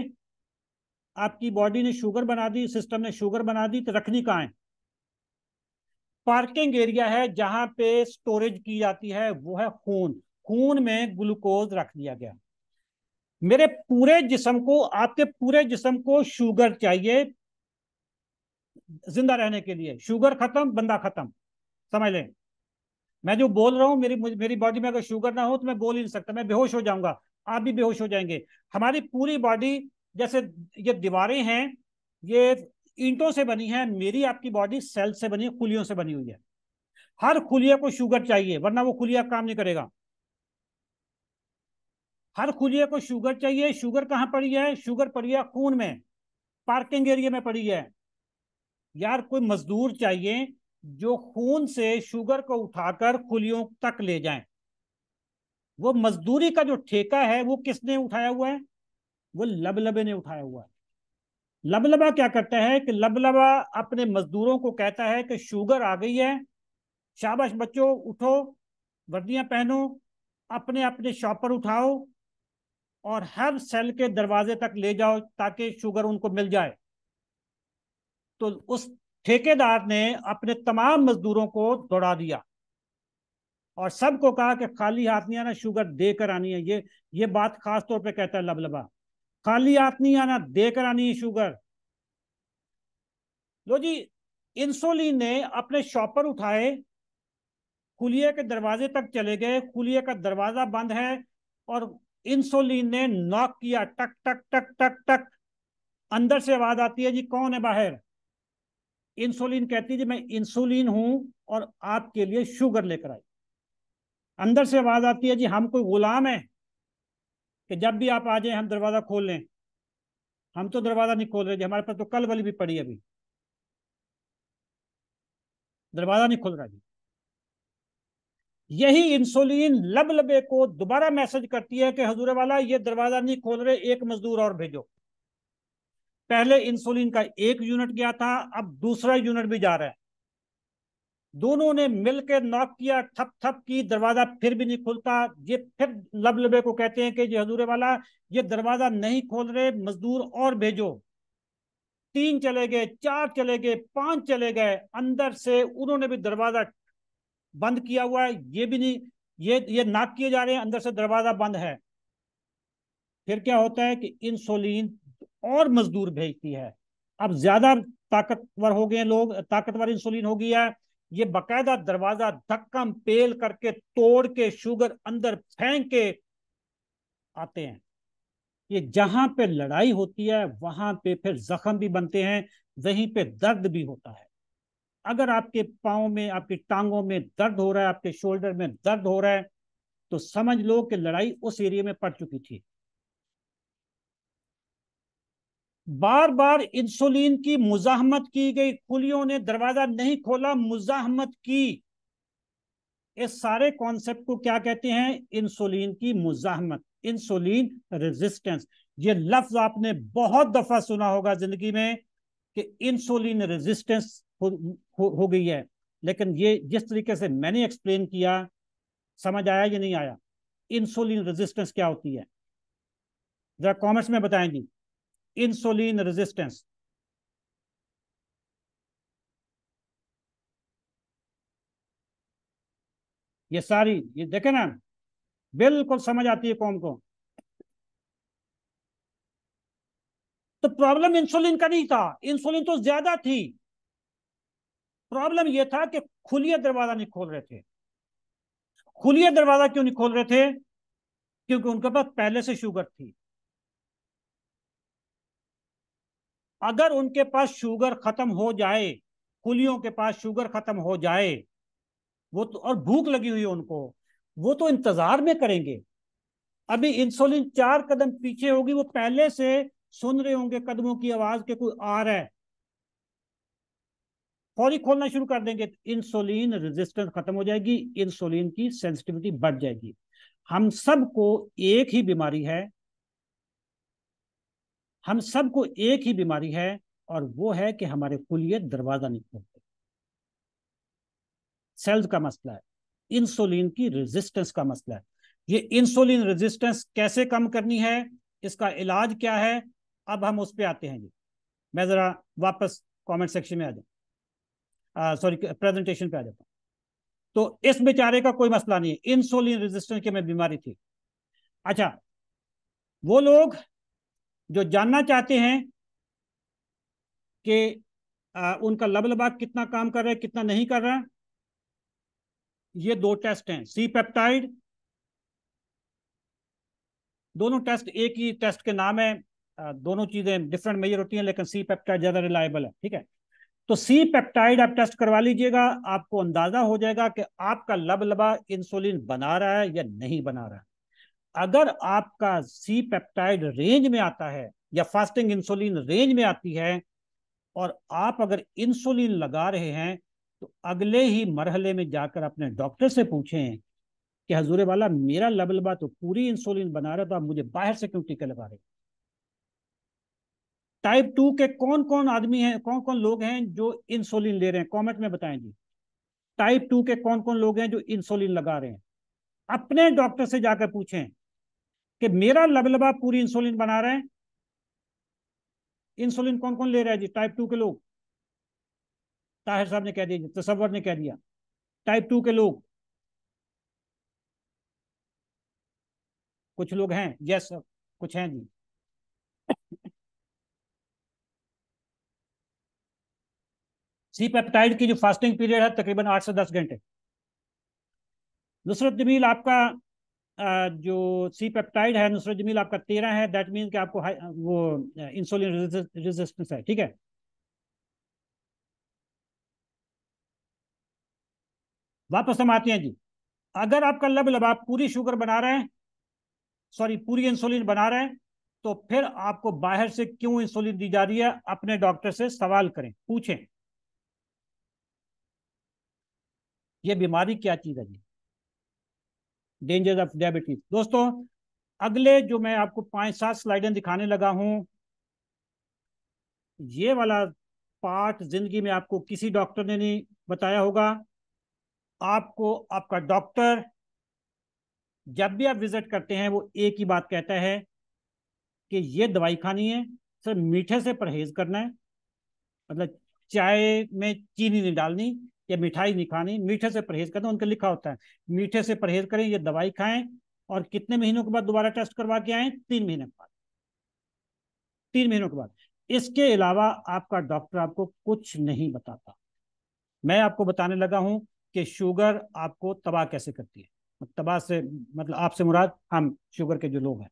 आपकी बॉडी ने शुगर बना दी सिस्टम ने शुगर बना दी तो रखनी कहाँ है पार्किंग एरिया है जहां पे स्टोरेज की जाती है वो है खून खून में ग्लूकोज रख दिया गया मेरे पूरे जिसम को आपके पूरे जिसम को शुगर चाहिए जिंदा रहने के लिए शुगर खत्म बंदा खत्म समझ लें मैं जो बोल रहा हूँ मेरी मेरी बॉडी में अगर शुगर ना हो तो मैं बोल ही नहीं सकता मैं बेहोश हो जाऊंगा आप भी बेहोश हो जाएंगे हमारी पूरी बॉडी जैसे ये दीवारें हैं ये ईंटों से बनी है मेरी आपकी बॉडी सेल से बनी खुलियों से बनी हुई है हर खुलिया को शुगर चाहिए वरना वो खुलिया काम नहीं करेगा हर खुलिया को शुगर चाहिए शुगर कहाँ पड़ी है शुगर पड़ी है खून में पार्किंग एरिया में पड़ी है यार कोई मजदूर चाहिए जो खून से शुगर को उठाकर खुलियों तक ले जाए वो मजदूरी का जो ठेका है वो किसने उठाया हुआ है वो लबलबे ने उठाया हुआ है लबलबा क्या करता है कि लबलबा अपने मजदूरों को कहता है कि शुगर आ गई है शाबाश बच्चों उठो वर्दियां पहनो अपने अपने शॉपर उठाओ और हर सेल के दरवाजे तक ले जाओ ताकि शुगर उनको मिल जाए तो उस ठेकेदार ने अपने तमाम मजदूरों को दौड़ा दिया और सबको कहा कि खाली हाथ नहीं आना शुगर दे कर आनी है ये ये बात खास तौर पे कहता है लबलबा खाली हाथ नहीं आना दे कर आनी है शुगर लो जी इंसोलिन ने अपने शॉपर उठाए खुलिये के दरवाजे तक चले गए खुलिए का दरवाजा बंद है और इंसोलिन ने नॉक किया टक टक टक टक टक अंदर से आवाज आती है जी कौन है बाहर इंसुलिन कहती है मैं इंसुलिन हूं और आपके लिए शुगर लेकर आई अंदर से आवाज आती है जी हम कोई गुलाम है कि जब भी आप आ जाए हम दरवाजा खोल लें हम तो दरवाजा नहीं खोल रहे जी हमारे पास तो कल वाली भी पड़ी अभी दरवाजा नहीं खोल रहा जी यही इंसुलिन लबलबे को दोबारा मैसेज करती है कि हजूर वाला ये दरवाजा नहीं खोल रहे एक मजदूर और भेजो पहले इंसुलिन का एक यूनिट गया था अब दूसरा यूनिट भी जा रहा है दोनों ने मिलकर नॉक किया थप थप की दरवाजा फिर भी नहीं खुलता ये फिर लबलबे को कहते हैं कि ये हजूरे वाला ये दरवाजा नहीं खोल रहे मजदूर और भेजो तीन चले गए चार चले गए पांच चले गए अंदर से उन्होंने भी दरवाजा बंद किया हुआ है ये भी नहीं ये ये नाक किए जा रहे हैं अंदर से दरवाजा बंद है फिर क्या होता है कि इंसुलिन और मजदूर भेजती है अब ज्यादा ताकतवर हो गए लोग ताकतवर इंसुलिन हो गया है ये बाकायदा दरवाजा धक्कम पेल करके तोड़ के शुगर अंदर फेंक के आते हैं ये जहां पे लड़ाई होती है वहां पे फिर जख्म भी बनते हैं वहीं पे दर्द भी होता है अगर आपके पाओ में आपकी टांगों में दर्द हो रहा है आपके शोल्डर में दर्द हो रहा है तो समझ लो कि लड़ाई उस एरिया में पड़ चुकी थी बार बार इंसुलिन की मुजाहमत की गई कुलियों ने दरवाजा नहीं खोला मुजाहमत की इस सारे कॉन्सेप्ट को क्या कहते हैं इंसुलिन की मुजाहमत इंसुलिन रेजिस्टेंस ये लफ्ज आपने बहुत दफा सुना होगा जिंदगी में कि इंसुलिन रेजिस्टेंस हो, हो, हो गई है लेकिन ये जिस तरीके से मैंने एक्सप्लेन किया समझ आया या नहीं आया इंसुलिन रेजिस्टेंस क्या होती है जरा कॉमेंट्स में बताएंगी insulin resistance. ये सारी ये देखे ना बिल्कुल समझ आती है कौन को तो प्रॉब्लम इंसुलिन का नहीं था इंसुलिन तो ज्यादा थी प्रॉब्लम यह था कि खुलिया दरवाजा नहीं खोल रहे थे खुलिया दरवाजा क्यों नहीं खोल रहे थे क्योंकि उनके पास पहले से शुगर थी अगर उनके पास शुगर खत्म हो जाए कुलियों के पास शुगर खत्म हो जाए वो तो और भूख लगी हुई है उनको वो तो इंतजार में करेंगे अभी इंसुलिन चार कदम पीछे होगी वो पहले से सुन रहे होंगे कदमों की आवाज के कोई आ रहा है फौरी खोलना शुरू कर देंगे इंसुलिन रेजिस्टेंस खत्म हो जाएगी इंसुलिन की सेंसिटिविटी बढ़ जाएगी हम सबको एक ही बीमारी है हम सबको एक ही बीमारी है और वो है कि हमारे कुलियत दरवाजा नहीं खोलते सेल्स का मसला है इंसुलिन की रेजिस्टेंस का मसला है ये इंसुलिन रेजिस्टेंस कैसे कम करनी है इसका इलाज क्या है अब हम उस पर आते हैं जी मैं ज़रा वापस कमेंट सेक्शन में आ जाऊँ सॉरी प्रेजेंटेशन पे आ जाता हूँ तो इस बेचारे का कोई मसला नहीं है इंसुलिन रेजिस्टेंस की मैं बीमारी थी अच्छा वो लोग जो जानना चाहते हैं कि उनका लबलबा कितना काम कर रहा है कितना नहीं कर रहा है ये दो टेस्ट हैं सी पेप्टाइड दोनों टेस्ट एक ही टेस्ट के नाम है दोनों चीजें डिफरेंट मेजर होती हैं लेकिन सी पेप्टाइड ज्यादा रिलायबल है ठीक है तो सी पेप्टाइड आप टेस्ट करवा लीजिएगा आपको अंदाजा हो जाएगा कि आपका लबलबा इंसुलिन बना रहा है या नहीं बना रहा है अगर आपका सी पेप्टाइड रेंज में आता है या फास्टिंग इंसुलिन रेंज में आती है और आप अगर इंसुलिन लगा रहे हैं तो अगले ही मरहले में जाकर अपने डॉक्टर से पूछें कि हजूरे वाला मेरा लबलबा तो पूरी इंसुलिन बना रहा तो आप मुझे बाहर से क्यों टीके लगा रहे टाइप टू के कौन कौन आदमी हैं कौन कौन लोग हैं जो इंसुलिन ले रहे हैं कॉमेंट में बताएं जी टाइप टू के कौन कौन लोग हैं जो इंसुलिन लगा रहे हैं अपने डॉक्टर से जाकर पूछें कि मेरा लबलबा पूरी इंसुलिन बना रहे हैं इंसुलिन कौन कौन ले रहा है जी टाइप टू के लोग ताहिर साहब ने कह दिया तस्वर ने कह दिया टाइप टू के लोग कुछ लोग हैं यस सर कुछ हैं जी सी पेप्टाइड की जो फास्टिंग पीरियड है तकरीबन आठ से दस घंटे नुसरत जमील आपका जो सी पेप्टाइड है नुसरजमील आपका तेरह है दैट मीन कि आपको वो इंसुलिन रेजिस्टेंस है ठीक है वापस हम आते हैं जी अगर आपका लब लब आप पूरी शुगर बना रहे हैं सॉरी पूरी इंसुलिन बना रहे हैं तो फिर आपको बाहर से क्यों इंसुलिन दी जा रही है अपने डॉक्टर से सवाल करें पूछें यह बीमारी क्या चीज है जी डेंजर्स ऑफ डायबिटीज दोस्तों अगले जो मैं आपको पांच सात स्लाइडें दिखाने लगा हूं ये वाला पार्ट जिंदगी में आपको किसी डॉक्टर ने नहीं बताया होगा आपको आपका डॉक्टर जब भी आप विजिट करते हैं वो एक ही बात कहता है कि ये दवाई खानी है सर मीठे से परहेज करना है मतलब चाय में चीनी नहीं डालनी या मिठाई नहीं खानी मीठे से परहेज करना उनके लिखा होता है मीठे से परहेज करें ये दवाई खाएं और कितने महीनों के बाद दोबारा टेस्ट करवा के आए तीन महीने के बाद तीन महीनों के बाद इसके अलावा आपका डॉक्टर आपको कुछ नहीं बताता मैं आपको बताने लगा हूं कि शुगर आपको तबाह कैसे करती है मतलब तबाह से मतलब आपसे मुराद हम शुगर के जो लोग हैं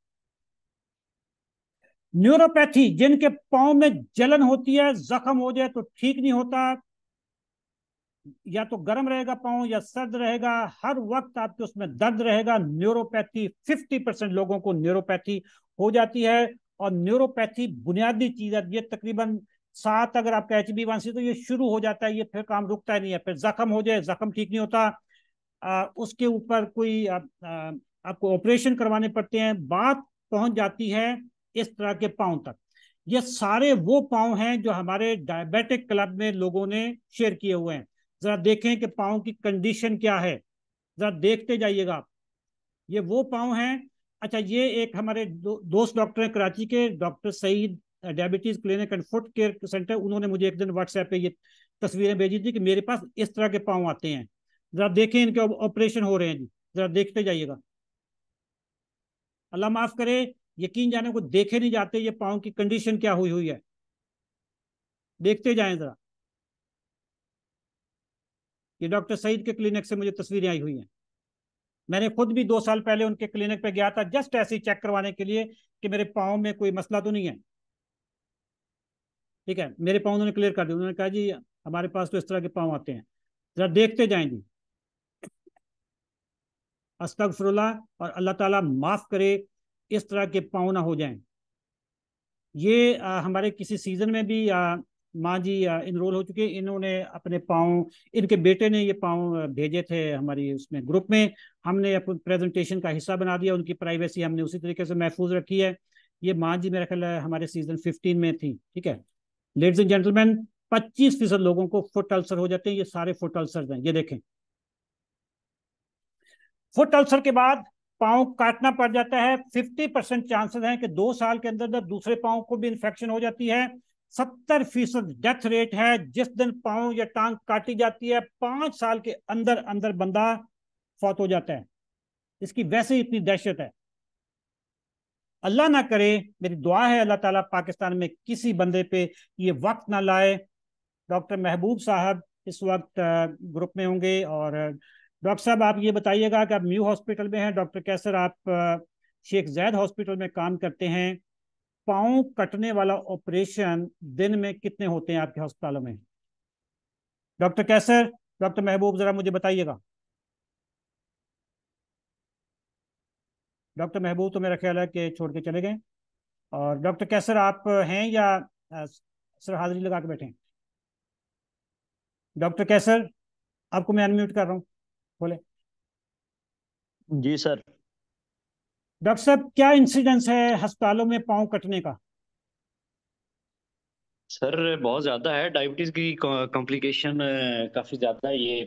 न्यूरोपैथी जिनके पाँव में जलन होती है जख्म हो जाए तो ठीक नहीं होता या तो गर्म रहेगा पाओ या सर्द रहेगा हर वक्त आपके उसमें दर्द रहेगा न्यूरोपैथी 50 परसेंट लोगों को न्यूरोपैथी हो जाती है और न्यूरोपैथी बुनियादी चीज है ये तकरीबन सात अगर आपका एच बी वन सी तो ये शुरू हो जाता है ये फिर काम रुकता नहीं है फिर जख्म हो जाए जख्म ठीक नहीं होता आ, उसके ऊपर कोई आ, आ, आपको ऑपरेशन करवाने पड़ते हैं बात पहुंच जाती है इस तरह के पाँव तक ये सारे वो पाँव हैं जो हमारे डायबिटिक क्लब में लोगों ने शेयर किए हुए हैं जरा देखें कि पाओ की कंडीशन क्या है जरा देखते जाइएगा आप ये वो पाओ हैं अच्छा ये एक हमारे दो, दोस्त डॉक्टर हैं कराची के doctor Saeed diabetes clinic and foot care centre उन्होंने मुझे एक दिन व्हाट्सएप पे ये तस्वीरें भेजी थी कि मेरे पास इस तरह के पाँव आते हैं जरा देखें इनके ऑपरेशन हो रहे हैं जी जरा देखते जाइएगा अल्लाह माफ करे यकीन जाने को देखे नहीं जाते ये पाँव की कंडीशन क्या हुई हुई है देखते जाए जरा ये डॉक्टर सईद के क्लिनिक से मुझे तस्वीरें आई हुई हैं मैंने खुद भी दो साल पहले उनके क्लिनिक पे गया था जस्ट ऐसे ही चेक करवाने के लिए कि मेरे पाँव में कोई मसला तो नहीं है ठीक है मेरे पाँव उन्होंने क्लियर कर दिया उन्होंने कहा जी हमारे पास तो इस तरह के पाँव आते हैं जरा देखते जाएं जी अस्तगफरुल्ला और अल्लाह ताला माफ़ करे इस तरह के पाँव ना हो जाएं ये आ, हमारे किसी सीज़न में भी आ, माँ जी इनरोल हो चुकी हैं इन्होंने अपने पाँव इनके बेटे ने ये पाँव भेजे थे हमारी उसमें ग्रुप में हमने अपने प्रेजेंटेशन का हिस्सा बना दिया उनकी प्राइवेसी हमने उसी तरीके से महफूज रखी है ये माँ जी मेरा ख्याल है हमारे सीजन फिफ्टीन में थी ठीक है लेडीज एंड जेंटलमैन पच्चीस फीसद लोगों को फुट अल्सर हो जाते हैं ये सारे फुट अल्सर हैं ये देखें फुट अल्सर के बाद पाँव काटना पड़ जाता है फिफ्टी परसेंट चांसेस हैं कि दो साल के अंदर अंदर दूसरे पाँव को भी इन्फेक्शन हो जाती है सत्तर फीसद डेथ रेट है जिस दिन पाँव या टांग काटी जाती है पांच साल के अंदर अंदर बंदा फौत हो जाता है इसकी वैसे ही इतनी दहशत है अल्लाह ना करे मेरी दुआ है अल्लाह ताला पाकिस्तान में किसी बंदे पे ये वक्त ना लाए डॉक्टर महबूब साहब इस वक्त ग्रुप में होंगे और डॉक्टर साहब आप ये बताइएगा कि आप न्यू हॉस्पिटल में हैं डॉक्टर कैसर आप शेख जैद हॉस्पिटल में काम करते हैं पाओ कटने वाला ऑपरेशन दिन में कितने होते हैं आपके अस्पतालों में डॉक्टर कैसर डॉक्टर महबूब जरा मुझे बताइएगा डॉक्टर महबूब तो मेरा ख्याल है कि छोड़ के चले गए और डॉक्टर कैसर आप हैं या सर हाजिरी लगा के बैठे डॉक्टर कैसर आपको मैं अनम्यूट कर रहा हूँ बोले जी सर डॉक्टर साहब क्या इंसिडेंस है अस्पतालों में पाँव कटने का सर बहुत ज़्यादा है डायबिटीज़ की कॉम्प्लिकेशन काफ़ी ज़्यादा ये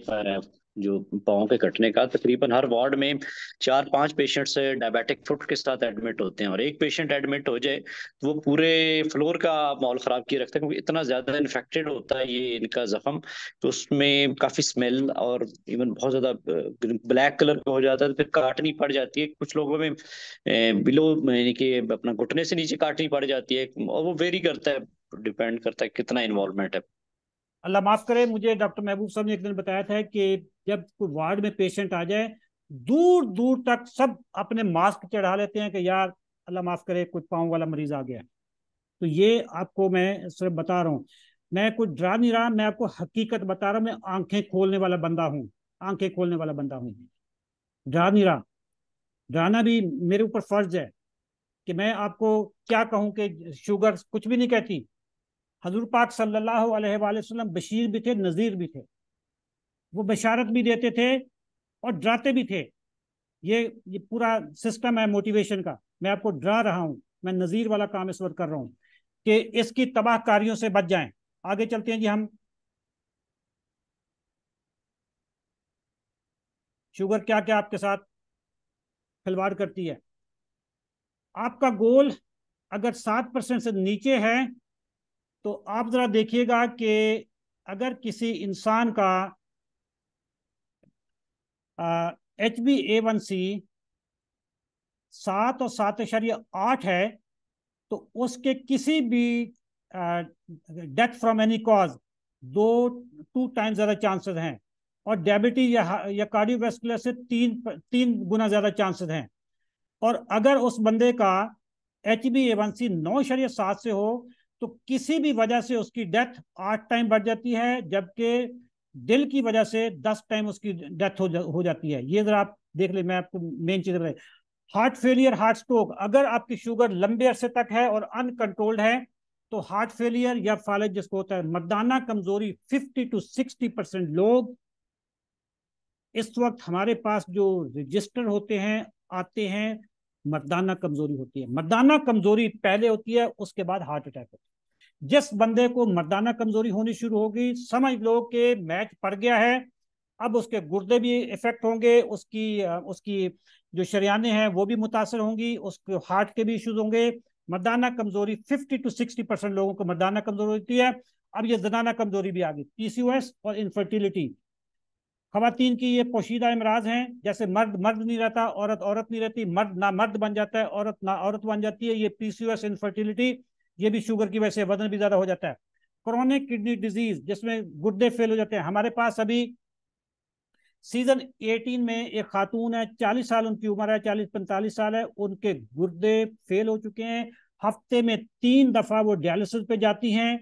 जो पाओ के कटने का तकरीबन हर वार्ड में चार पांच पेशेंट्स डायबिटिक फुट के साथ एडमिट होते हैं और एक पेशेंट एडमिट हो जाए तो वो पूरे फ्लोर का माहौल ख़राब किए रखते हैं क्योंकि इतना ज़्यादा इन्फेक्टेड होता है ये इनका जख्म तो उसमें काफ़ी स्मेल और इवन बहुत ज़्यादा ब्लैक कलर का हो जाता है तो फिर काटनी पड़ जाती है कुछ लोगों में बिलो यानी कि अपना घुटने से नीचे काटनी पड़ जाती है और वो वेरी करता है डिपेंड करता है कितना इन्वॉल्वमेंट है अल्लाह माफ करे मुझे डॉक्टर महबूब साहब ने एक दिन बताया था कि जब कोई वार्ड में पेशेंट आ जाए दूर दूर तक सब अपने मास्क चढ़ा लेते हैं कि यार अल्लाह माफ करे कुछ पाँव वाला मरीज आ गया तो ये आपको मैं सिर्फ बता रहा हूँ मैं कुछ डरा नहीं रहा मैं आपको हकीकत बता रहा हूँ मैं आंखें खोलने वाला बंदा हूँ आंखें खोलने वाला बंदा हूँ डरा नहीं रहा डराना भी मेरे ऊपर फर्ज है कि मैं आपको क्या कहूँ कि शुगर कुछ भी नहीं कहती हजूर पाक सल्लाम बशीर भी थे नज़ीर भी थे वो बशारत भी देते थे और डराते भी थे ये ये पूरा सिस्टम है मोटिवेशन का मैं आपको डरा रहा हूँ मैं नज़ीर वाला काम इस वक्त कर रहा हूँ कि इसकी तबाह कारियों से बच जाएं आगे चलते हैं जी हम शुगर क्या क्या आपके साथ खिलवाड़ करती है आपका गोल अगर सात परसेंट से नीचे है तो आप ज़रा देखिएगा कि अगर किसी इंसान का H B A one C सात और सात शरीय आठ है तो उसके किसी भी डेथ फ्रॉम एनी कॉज दो टू टाइम ज़्यादा चांसेस हैं और डायबिटीज या या कार्डियोवेस्कुलर से तीन तीन गुना ज़्यादा चांसेस हैं और अगर उस बंदे का H B A one C नौ शरीय सात से हो तो किसी भी वजह से उसकी डेथ आठ टाइम बढ़ जाती है जबकि दिल की वजह से दस टाइम उसकी डेथ हो, जा, हो जाती है ये अगर आप देख ले मैं आपको मेन चीज बताई हार्ट फेलियर हार्ट स्ट्रोक अगर आपकी शुगर लंबे अरसे तक है और अनकंट्रोल्ड है तो हार्ट फेलियर या फाल जिसको होता है मतदाना कमजोरी 50 टू 60 परसेंट लोग इस वक्त हमारे पास जो रजिस्टर होते हैं आते हैं मर्दाना कमजोरी होती है मर्दाना कमजोरी पहले होती है उसके बाद हार्ट अटैक होती है जिस बंदे को मर्दाना कमजोरी होनी शुरू होगी समझ लो कि मैच पड़ गया है अब उसके गुर्दे भी इफेक्ट होंगे उसकी उसकी जो शरियाने हैं वो भी मुतासर होंगी उसके हार्ट के भी इश्यूज होंगे मर्दाना कमजोरी फिफ्टी टू सिक्सटी परसेंट लोगों को मर्दाना कमजोरी होती है अब ये जनाना कमजोरी भी आ गई पीसीओएस और इनफर्टिलिटी खातन की ये पोशीदा अमराज हैं जैसे मर्द मर्द नहीं रहता औरत औरत नहीं रहती मर्द ना मर्द बन जाता है औरत ना औरत बन जाती है ये पी सी एस इनफर्टिलिटी ये भी शुगर की वजह से वजन भी ज़्यादा हो जाता है क्रोनिक किडनी डिजीज जिसमें गुर्दे फेल हो जाते हैं हमारे पास अभी सीजन 18 में एक खातून है 40 साल उनकी उम्र है 40 45 साल है उनके गुर्दे फेल हो चुके हैं हफ्ते में तीन दफ़ा वो डायलिसिस पे जाती हैं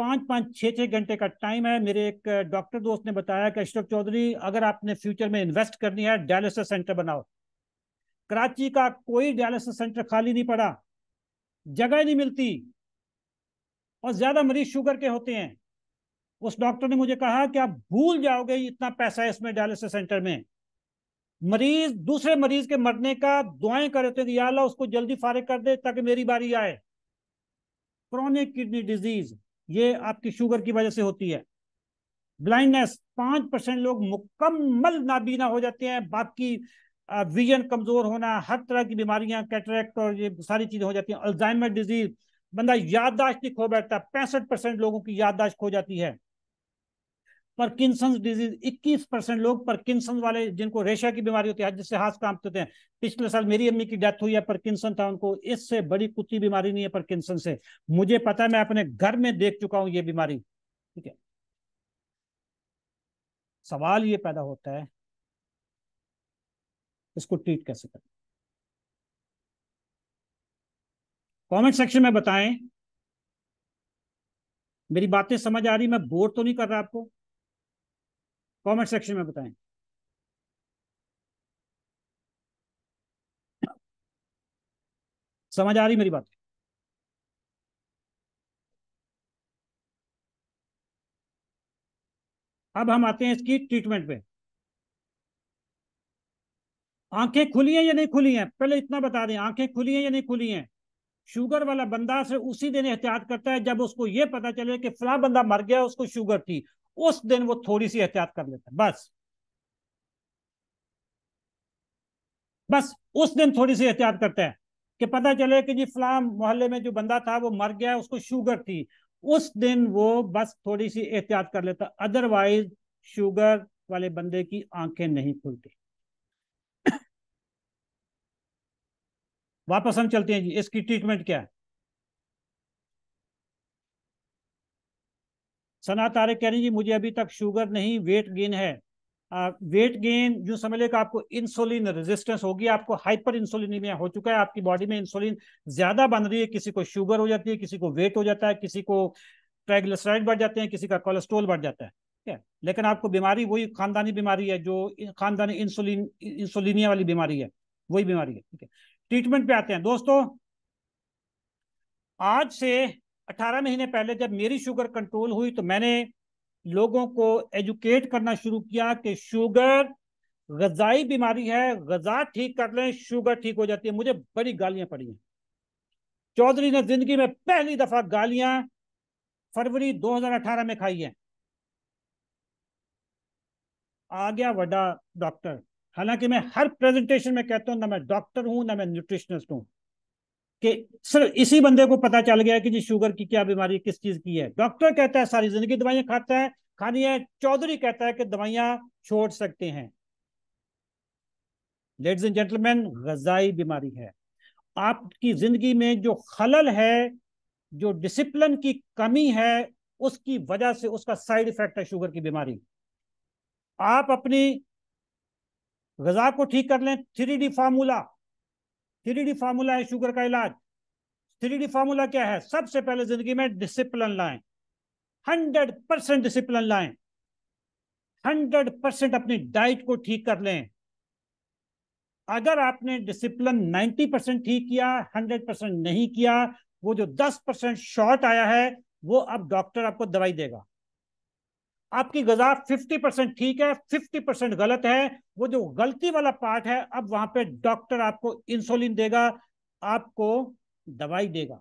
पाँच पाँच छः छः घंटे का टाइम है मेरे एक डॉक्टर दोस्त ने बताया कि अशरफ चौधरी अगर आपने फ्यूचर में इन्वेस्ट करनी है डायलिसिस सेंटर बनाओ कराची का कोई डायलिसिस सेंटर खाली नहीं पड़ा जगह नहीं मिलती और ज़्यादा मरीज शुगर के होते हैं उस डॉक्टर ने मुझे कहा कि आप भूल जाओगे इतना पैसा है इसमें डायलिसिस सेंटर में मरीज दूसरे मरीज के मरने का दुआएं कर रहे थे कि या उसको जल्दी फारिग कर दे ताकि मेरी बारी आए क्रॉनिक किडनी डिजीज़ ये आपकी शुगर की वजह से होती है ब्लाइंडनेस पांच परसेंट लोग मुकम्मल नाबीना हो जाते हैं बाकी विजन कमजोर होना हर तरह की बीमारियां कैटरेक्ट और ये सारी चीजें हो जाती हैं अल्जाइमर डिजीज बंदा याददाश्त नहीं खो बैठता पैंसठ परसेंट लोगों की याददाश्त खो जाती है परकिंसन डिजीज 21 परसेंट लोग परकिंसन वाले जिनको रेशा की बीमारी होती है जिससे हाथ कांपते होते हैं पिछले साल मेरी अम्मी की डेथ हुई है परकिंसन था उनको इससे बड़ी कुत्ती बीमारी नहीं है परकिंसन से मुझे पता है मैं अपने घर में देख चुका हूं ये बीमारी ठीक है सवाल ये पैदा होता है इसको ट्रीट कैसे करें कमेंट सेक्शन में बताएं मेरी बातें समझ आ रही मैं बोर तो नहीं कर रहा आपको कमेंट सेक्शन में बताएं समझ आ रही मेरी बात अब हम आते हैं इसकी ट्रीटमेंट पे आंखें खुली हैं या नहीं खुली हैं पहले इतना बता दें आंखें खुली हैं या नहीं खुली हैं शुगर वाला बंदा से उसी दिन एहतियात करता है जब उसको यह पता चले कि फला बंदा मर गया उसको शुगर थी उस दिन वो थोड़ी सी एहतियात कर लेता बस बस उस दिन थोड़ी सी एहतियात करते हैं कि पता चले कि जी फलाम मोहल्ले में जो बंदा था वो मर गया उसको शुगर थी उस दिन वो बस थोड़ी सी एहतियात कर लेता अदरवाइज शुगर वाले बंदे की आंखें नहीं खुलती *coughs* वापस हम चलते हैं जी इसकी ट्रीटमेंट क्या है सना तारे कह रही जी मुझे अभी तक शुगर नहीं वेट गेन है आ, वेट गेन जो समझ लेगा आपको इंसुलिन रेजिस्टेंस होगी आपको हाइपर इंसुलिनिमिया हो चुका है आपकी बॉडी में इंसुलिन ज्यादा बन रही है किसी को शुगर हो जाती है किसी को वेट हो जाता है किसी को ट्राइग्लिसराइड बढ़ जाते हैं किसी का कोलेस्ट्रोल बढ़ जाता है ठीक है लेकिन आपको बीमारी वही खानदानी बीमारी है जो खानदानी इंसुलिन इंसुलिनिया वाली बीमारी है वही बीमारी है ठीक है ट्रीटमेंट पे आते हैं दोस्तों आज से 18 महीने पहले जब मेरी शुगर कंट्रोल हुई तो मैंने लोगों को एजुकेट करना शुरू किया कि शुगर गजाई बीमारी है गजा ठीक कर लें शुगर ठीक हो जाती है मुझे बड़ी गालियां पड़ी हैं चौधरी ने जिंदगी में पहली दफा गालियां फरवरी 2018 में खाई है आ गया वा डॉक्टर हालांकि मैं हर प्रेजेंटेशन में कहता हूं ना मैं डॉक्टर हूं ना मैं न्यूट्रिशनिस्ट हूं कि सिर्फ इसी बंदे को पता चल गया कि जी शुगर की क्या बीमारी किस चीज की है डॉक्टर कहता है सारी जिंदगी दवाइयां खाता है खानी है चौधरी कहता है कि दवाइयां छोड़ सकते हैं लेडीज एंड जेंटलमैन गजाई बीमारी है आपकी जिंदगी में जो खलल है जो डिसिप्लिन की कमी है उसकी वजह से उसका साइड इफेक्ट है शुगर की बीमारी आप अपनी गजा को ठीक कर लें three D formula three D formula है शुगर का इलाज थ्री डी फार्मूला क्या है सबसे पहले जिंदगी में डिसिप्लिन लाएं हंड्रेड परसेंट डिसिप्लिन लाएं हंड्रेड परसेंट अपनी डाइट को ठीक कर लें अगर आपने डिसिप्लिन नाइन्टी परसेंट ठीक किया हंड्रेड परसेंट नहीं किया वो जो दस परसेंट शॉर्ट आया है वो अब डॉक्टर आपको दवाई देगा आपकी गजा 50 परसेंट ठीक है 50 परसेंट गलत है वो जो गलती वाला पार्ट है अब वहां पे डॉक्टर आपको इंसुलिन देगा आपको दवाई देगा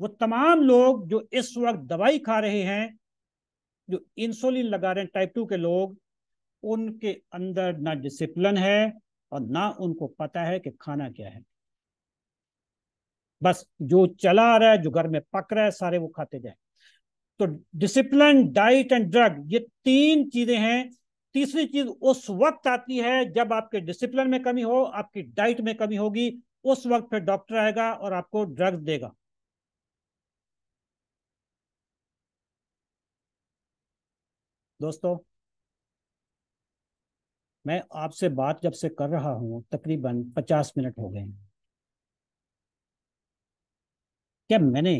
वो तमाम लोग जो इस वक्त दवाई खा रहे हैं जो इंसुलिन लगा रहे हैं टाइप टू के लोग उनके अंदर ना डिसिप्लिन है और ना उनको पता है कि खाना क्या है बस जो चला रहा है जो घर में पक रहा है सारे वो खाते जाए तो डिसिप्लिन डाइट एंड ड्रग ये तीन चीजें हैं तीसरी चीज उस वक्त आती है जब आपके डिसिप्लिन में कमी हो आपकी डाइट में कमी होगी उस वक्त फिर डॉक्टर आएगा और आपको ड्रग्स देगा दोस्तों मैं आपसे बात जब से कर रहा हूं तकरीबन पचास मिनट हो गए क्या मैंने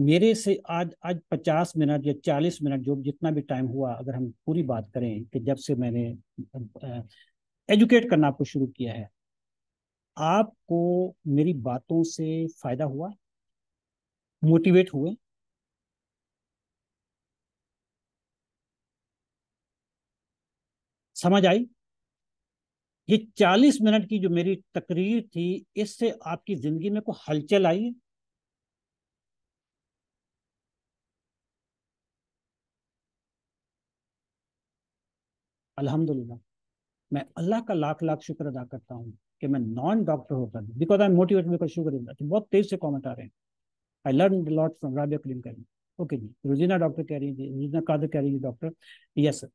मेरे से आज आज पचास मिनट या चालीस मिनट जो जितना भी टाइम हुआ अगर हम पूरी बात करें कि जब से मैंने एजुकेट करना आपको शुरू किया है आपको मेरी बातों से फायदा हुआ मोटिवेट हुए समझ आई ये चालीस मिनट की जो मेरी तकरीर थी इससे आपकी जिंदगी में कोई हलचल आई अल्हम्दुलिल्लाह मैं अल्लाह का लाख लाख शुक्र अदा करता हूँ कि मैं नॉन डॉक्टर होकर हूँ बिकॉज आई मोटिवेट मेरे बिकॉज शुगर तो बहुत तेज से कॉमेंट आ रहे हैं I learn lot from Rabia Kaleem Karim okay जी रोजीना डॉक्टर कह रही है रोजीना कादर कह रही है डॉक्टर यस सर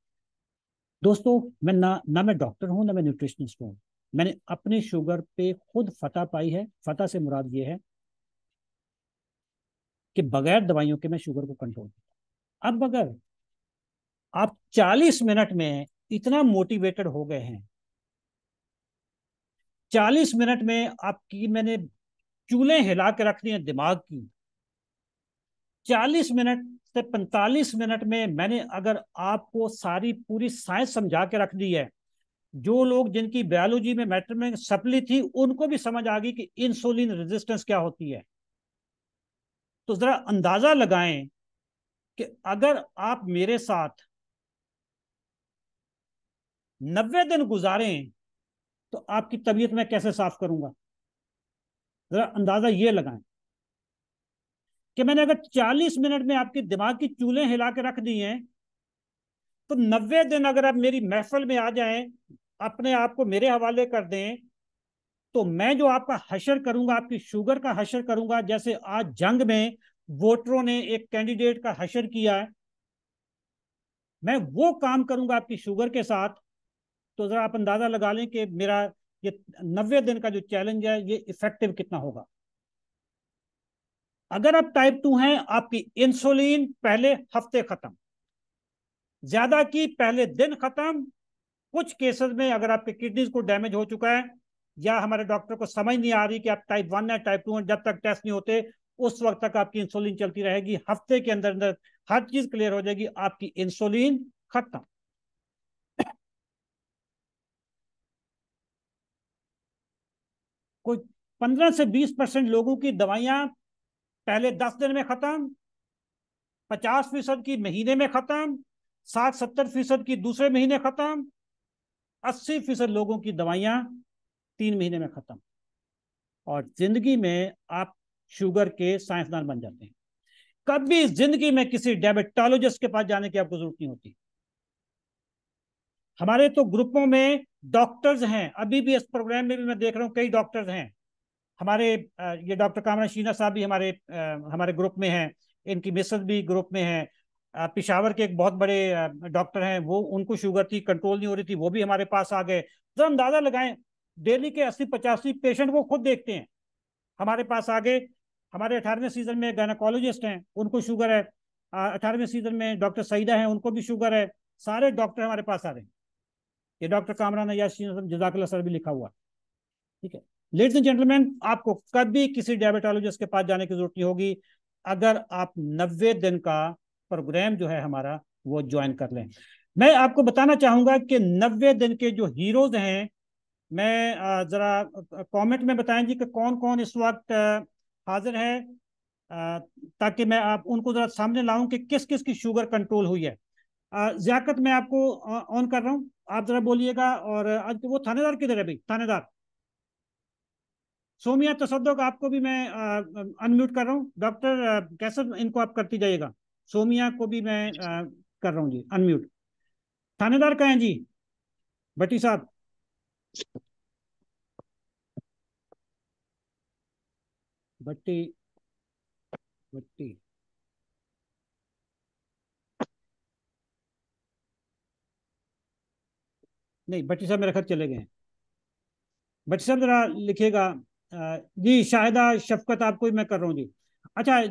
दोस्तों मैं ना ना मैं डॉक्टर हूँ ना मैं न्यूट्रिशनिस्ट हूँ मैंने अपने शुगर पे खुद फतह पाई है फतह से मुराद ये है कि बगैर दवाइयों के मैं शुगर को कंट्रोल अब अगर आप 40 मिनट में इतना मोटिवेटेड हो गए हैं चालीस मिनट में आपकी मैंने चूल्हे हिला के रख है दिमाग की चालीस मिनट से पैंतालीस मिनट में मैंने अगर आपको सारी पूरी साइंस समझा के रख दी है जो लोग जिनकी बायोलॉजी में मैटर में सप्ली थी उनको भी समझ आ गई कि इंसुलिन रेजिस्टेंस क्या होती है तो जरा अंदाजा लगाएं कि अगर आप मेरे साथ नब्बे दिन गुजारें तो आपकी तबीयत मैं कैसे साफ करूंगा जरा अंदाजा ये लगाए कि मैंने अगर 40 मिनट में आपके दिमाग की चूल्हे हिला के रख दी हैं तो 90 दिन अगर आप मेरी महफल में आ जाएं अपने आप को मेरे हवाले कर दें तो मैं जो आपका हशर करूंगा आपकी शुगर का हशर करूंगा जैसे आज जंग में वोटरों ने एक कैंडिडेट का हशर किया है मैं वो काम करूंगा आपकी शुगर के साथ तो ज़रा आप अंदाज़ा लगा लें कि मेरा ये नब्बे दिन का जो चैलेंज है ये इफेक्टिव कितना होगा अगर आप टाइप टू हैं आपकी इंसुलिन पहले हफ्ते ख़त्म ज़्यादा की पहले दिन ख़त्म कुछ केसेस में अगर आपके किडनीज को डैमेज हो चुका है या हमारे डॉक्टर को समझ नहीं आ रही कि आप टाइप वन है टाइप टू है जब तक टेस्ट नहीं होते उस वक्त तक आपकी इंसुलिन चलती रहेगी हफ्ते के अंदर अंदर हर चीज क्लियर हो जाएगी आपकी इंसुलिन खत्म कोई पंद्रह से बीस परसेंट लोगों की दवाइयां पहले दस दिन में खत्म पचास फीसद की महीने में खत्म साठ सत्तर फीसद की दूसरे महीने खत्म अस्सी फीसद लोगों की दवाइयां तीन महीने में खत्म और जिंदगी में आप शुगर के साइंसदान बन जाते हैं कभी जिंदगी में किसी डायबिटोलॉजिस्ट के पास जाने की आपको जरूरत नहीं होती हमारे तो ग्रुपों में डॉक्टर्स हैं अभी भी इस प्रोग्राम में भी मैं देख रहा हूँ कई डॉक्टर्स हैं हमारे ये डॉक्टर कामरा शीना साहब भी हमारे हमारे ग्रुप में हैं इनकी मिसज भी ग्रुप में हैं पिशावर के एक बहुत बड़े डॉक्टर हैं वो उनको शुगर थी कंट्रोल नहीं हो रही थी वो भी हमारे पास आ गए जरा अंदाजा लगाएं डेली के अस्सी पचासी पेशेंट वो खुद देखते हैं हमारे पास आ गए हमारे अठारहवें सीजन में गायनाकोलॉजिस्ट हैं उनको शुगर है अठारहवें सीजन में डॉक्टर सईदा हैं उनको भी शुगर है सारे डॉक्टर हमारे पास आ रहे हैं ये डॉक्टर कामरान यासीन जजाकला सर भी लिखा हुआ ठीक है लेडीज एंड जेंटलमैन आपको कभी किसी डायबिटोलॉजिस्ट के पास जाने की जरूरत नहीं होगी अगर आप नब्बे दिन का प्रोग्राम जो है हमारा वो ज्वाइन कर लें मैं आपको बताना चाहूंगा कि नब्बे दिन के जो हीरोज हैं मैं जरा कमेंट में बताएं जी कि कौन कौन इस वक्त हाजिर है ताकि मैं आप उनको जरा सामने लाऊं कि किस किस की शुगर कंट्रोल हुई है जियाकत मैं आपको ऑन कर रहा हूं आप जरा बोलिएगा और आज तो वो थानेदार किधर है भाई थानेदार सोमिया तसदुक आपको भी मैं अनम्यूट कर रहा हूँ डॉक्टर कैसे इनको आप करती जाइएगा सोमिया को भी मैं आ, कर रहा हूँ जी अनम्यूट थानेदार कहें जी भट्टी साहब भट्टी भट्टी नहीं भट्टी साहब मेरे खत चले गए भट्टी साहब जरा लिखेगा जी शाहिदा शफकत आपको मैं कर रहा हूँ जी अच्छा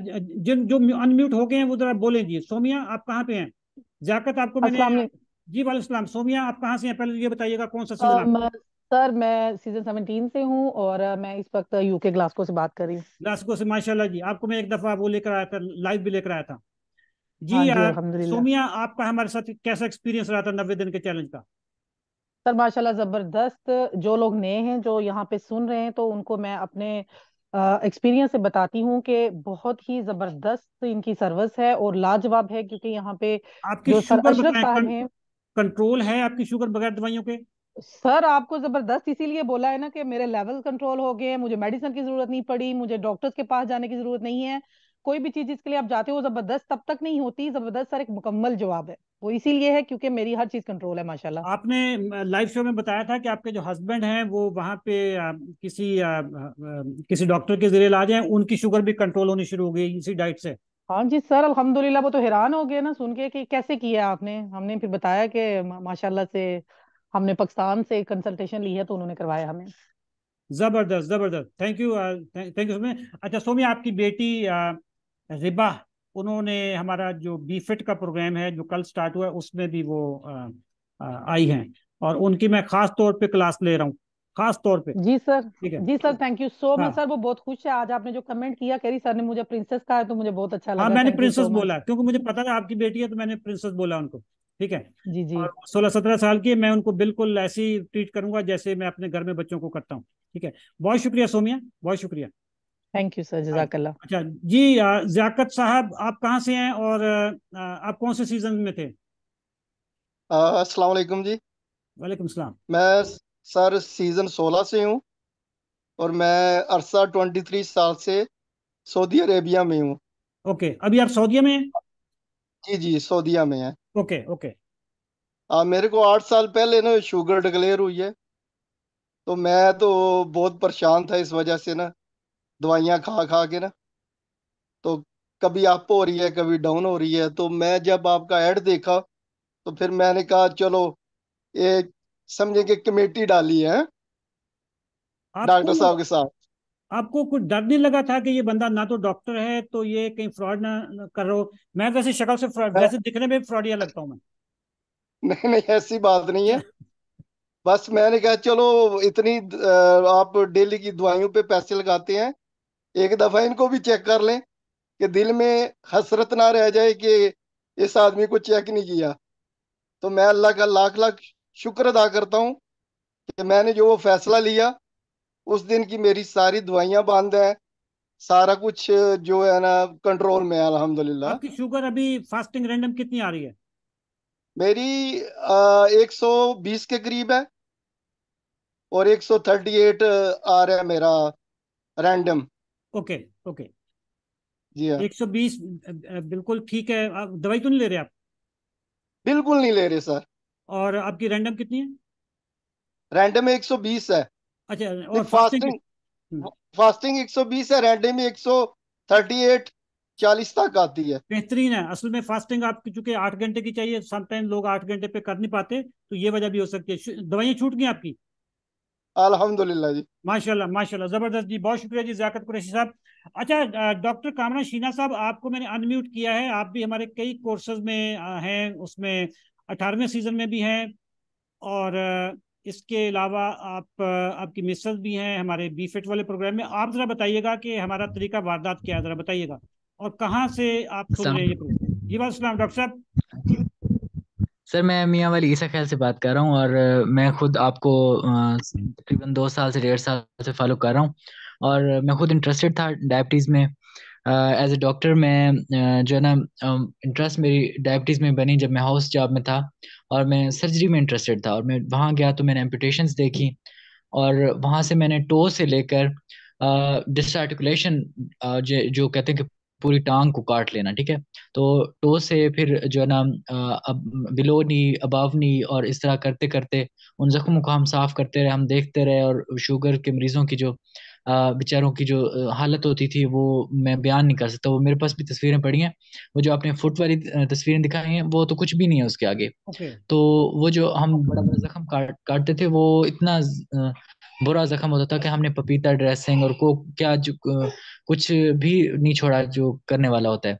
जिन जो अनम्यूट हो गए हैं वो जरा बोले जी सोमिया आप कहाँ पे हैं जाकत आपको मैंने जी वाले सलाम सोमिया आप कहाँ से हैं पहले ये बताइएगा कौन सा सीजन सर मैं सीजन सेवनटीन से हूँ और मैं इस वक्त यूके ग्लास्को से बात कर रही हूँ ग्लास्को से माशाल्लाह जी आपको मैं एक दफा वो लेकर आया था लाइव भी लेकर आया था जी, हाँ जी सोमिया आपका हमारे साथ कैसा एक्सपीरियंस रहा था नब्बे दिन के चैलेंज का सर माशाल्लाह ज़बरदस्त जो लोग नए हैं जो यहाँ पे सुन रहे हैं तो उनको मैं अपने एक्सपीरियंस से बताती हूँ कि बहुत ही ज़बरदस्त इनकी सर्विस है और लाजवाब है क्योंकि यहाँ पे जो सर अशरफ साहब हैं कंट्रोल है आपकी शुगर बगैर दवाइयों के सर आपको जबरदस्त इसीलिए बोला है ना कि मेरे लेवल कंट्रोल हो गए मुझे मेडिसिन की जरूरत नहीं पड़ी मुझे डॉक्टर्स के पास जाने की जरूरत नहीं है कोई भी चीज जिसके लिए आप जाते हो जबरदस्त तब तक नहीं होती जबरदस्त सर एक मुकम्मल जवाब है वो इसीलिए है क्योंकि मेरी हर चीज कंट्रोल है माशाल्लाह आपने लाइव शो में बताया था कि आपके जो हस्बैंड हैं वो वहाँ पे किसी किसी डॉक्टर के जरिए ला जाए उनकी शुगर भी कंट्रोल होनी शुरू हो गई इसी डाइट से हाँ जी सर अल्हम्दुलिल्लाह वो तो हैरान हो गए ना सुन के कि कैसे किया आपने हमने फिर बताया कि माशाल्लाह से हमने पाकिस्तान से कंसल्टेशन ली है तो उन्होंने करवाया हमें जबरदस्त जबरदस्त thank you thank you Somi अच्छा सोमी आपकी बेटी रिबा उन्होंने हमारा जो बीफिट का प्रोग्राम है जो कल स्टार्ट हुआ है उसमें भी वो आई हैं और उनकी मैं खास तौर पे क्लास ले रहा हूँ खास तौर पे जी सर जी sir thank you so much sir वो बहुत खुश है आज आपने जो कमेंट किया रही सर ने मुझे प्रिंसेस कहा तो मुझे बहुत अच्छा लगा हाँ, मैंने प्रिंसेस बोला क्योंकि मुझे पता था आपकी बेटी है तो मैंने प्रिंसेस बोला उनको ठीक है जी जी सोलह सत्रह साल की मैं उनको बिल्कुल ऐसी ट्रीट करूंगा जैसे मैं अपने घर में बच्चों को करता हूँ ठीक है बहुत शुक्रिया सोमिया बहुत शुक्रिया थैंक यू सर जजाकल्ला अच्छा जी जियाकत साहब आप कहाँ से हैं और आप कौन से सीजन में थे अस्सलाम वालेकुम जी वालेकुम सलाम मैं सर सीजन 16 से हूँ और मैं अरसा 23 साल से सऊदी अरेबिया में हूँ ओके अभी आप सऊदी में हैं जी जी सऊदी में है ओके ओके आ, मेरे को आठ साल पहले ना शुगर डिक्लेयर हुई है तो मैं तो बहुत परेशान था इस वजह से ना दवाइयाँ खा खा के ना तो कभी अप हो रही है कभी डाउन हो रही है तो मैं जब आपका ऐड देखा तो फिर मैंने कहा चलो ये समझे कि कमेटी डाली है डॉक्टर साहब के साथ आपको कुछ डर नहीं लगा था कि ये बंदा ना तो डॉक्टर है तो ये कहीं फ्रॉड ना करो मैं वैसे शक्ल से फ्रॉड वैसे दिखने में फ्रॉडिया लगता हूँ मैं नहीं नहीं ऐसी बात नहीं है बस मैंने कहा चलो इतनी आप डेली की दवाइयों पे पैसे लगाते हैं एक दफा इनको भी चेक कर लें कि दिल में हसरत ना रह जाए कि इस आदमी को चेक नहीं किया तो मैं अल्लाह का लाख लाख शुक्र अदा करता हूँ कि मैंने जो वो फैसला लिया उस दिन की मेरी सारी दवाइयाँ बंद हैं सारा कुछ जो है ना कंट्रोल में है अल्हम्दुलिल्लाह आपकी शुगर अभी फास्टिंग रैंडम कितनी आ रही है मेरी एक सौ बीस के करीब है और एक सौ थर्टी एट आ रहा है मेरा रैंडम ओके ओके जी हाँ। एक सौ बीस बिल्कुल ठीक है आप दवाई तो नहीं ले रहे आप बिल्कुल नहीं ले रहे सर और आपकी रैंडम कितनी है रैंडम एक सौ बीस है अच्छा और फास्टिंग हम्म। फास्टिंग एक सौ बीस है रैंडम एक सौ थर्टी एट चालीस तक आती है बेहतरीन है असल में फास्टिंग आपकी चूंकि आठ घंटे की चाहिए समटाइम लोग आठ घंटे पे कर नहीं पाते तो ये वजह भी हो सकती है दवाइयाँ छूट गई आपकी अलहमदुल्ला जी माशाल्लाह माशाल्लाह ज़बरदस्त जी बहुत शुक्रिया जी जाकत कुरैशी साहब अच्छा डॉक्टर कामरा शीना साहब आपको मैंने अनम्यूट किया है आप भी हमारे कई कोर्सेज में हैं उसमें अठारहवें सीज़न में भी हैं और इसके अलावा आप आपकी मिसेज भी हैं हमारे बी फिट वाले प्रोग्राम में आप ज़रा बताइएगा कि हमारा तरीका वारदात क्या है ज़रा बताइएगा और कहाँ से आप सुन रहे हैं ये प्रोग्राम जी वाल डॉक्टर साहब सर मैं मियाँ वाली ईसा ख्याल से बात कर रहा हूँ और मैं खुद आपको तकरीबन दो साल से डेढ़ साल से फॉलो कर रहा हूँ और मैं खुद इंटरेस्टेड था डायबिटीज़ में एज ए डॉक्टर मैं जो है ना इंटरेस्ट मेरी डायबिटीज़ में बनी जब मैं हाउस जॉब में था और मैं सर्जरी में इंटरेस्टेड था और मैं वहाँ गया तो मैंने एम्पटेशन देखी और वहाँ से मैंने टो से लेकर डिसआर्टिकुलेशन जो कहते हैं कि पूरी टांग को काट लेना ठीक है तो टो से फिर जो है ना बिलो नी अबाव नी और इस तरह करते करते उन जख्मों को हम साफ करते रहे हम देखते रहे और शुगर के मरीजों की जो बेचारों की जो हालत होती थी वो मैं बयान नहीं कर सकता वो मेरे पास भी तस्वीरें पड़ी हैं वो जो आपने फुट वाली तस्वीरें दिखाई हैं वो तो कुछ भी नहीं है उसके आगे okay. तो वो जो हम बड़ा बड़ा जख्म काट काटते थे वो इतना बुरा जख्म होता था कि हमने पपीता ड्रेसिंग और को क्या जो कुछ भी नहीं छोड़ा जो करने वाला होता है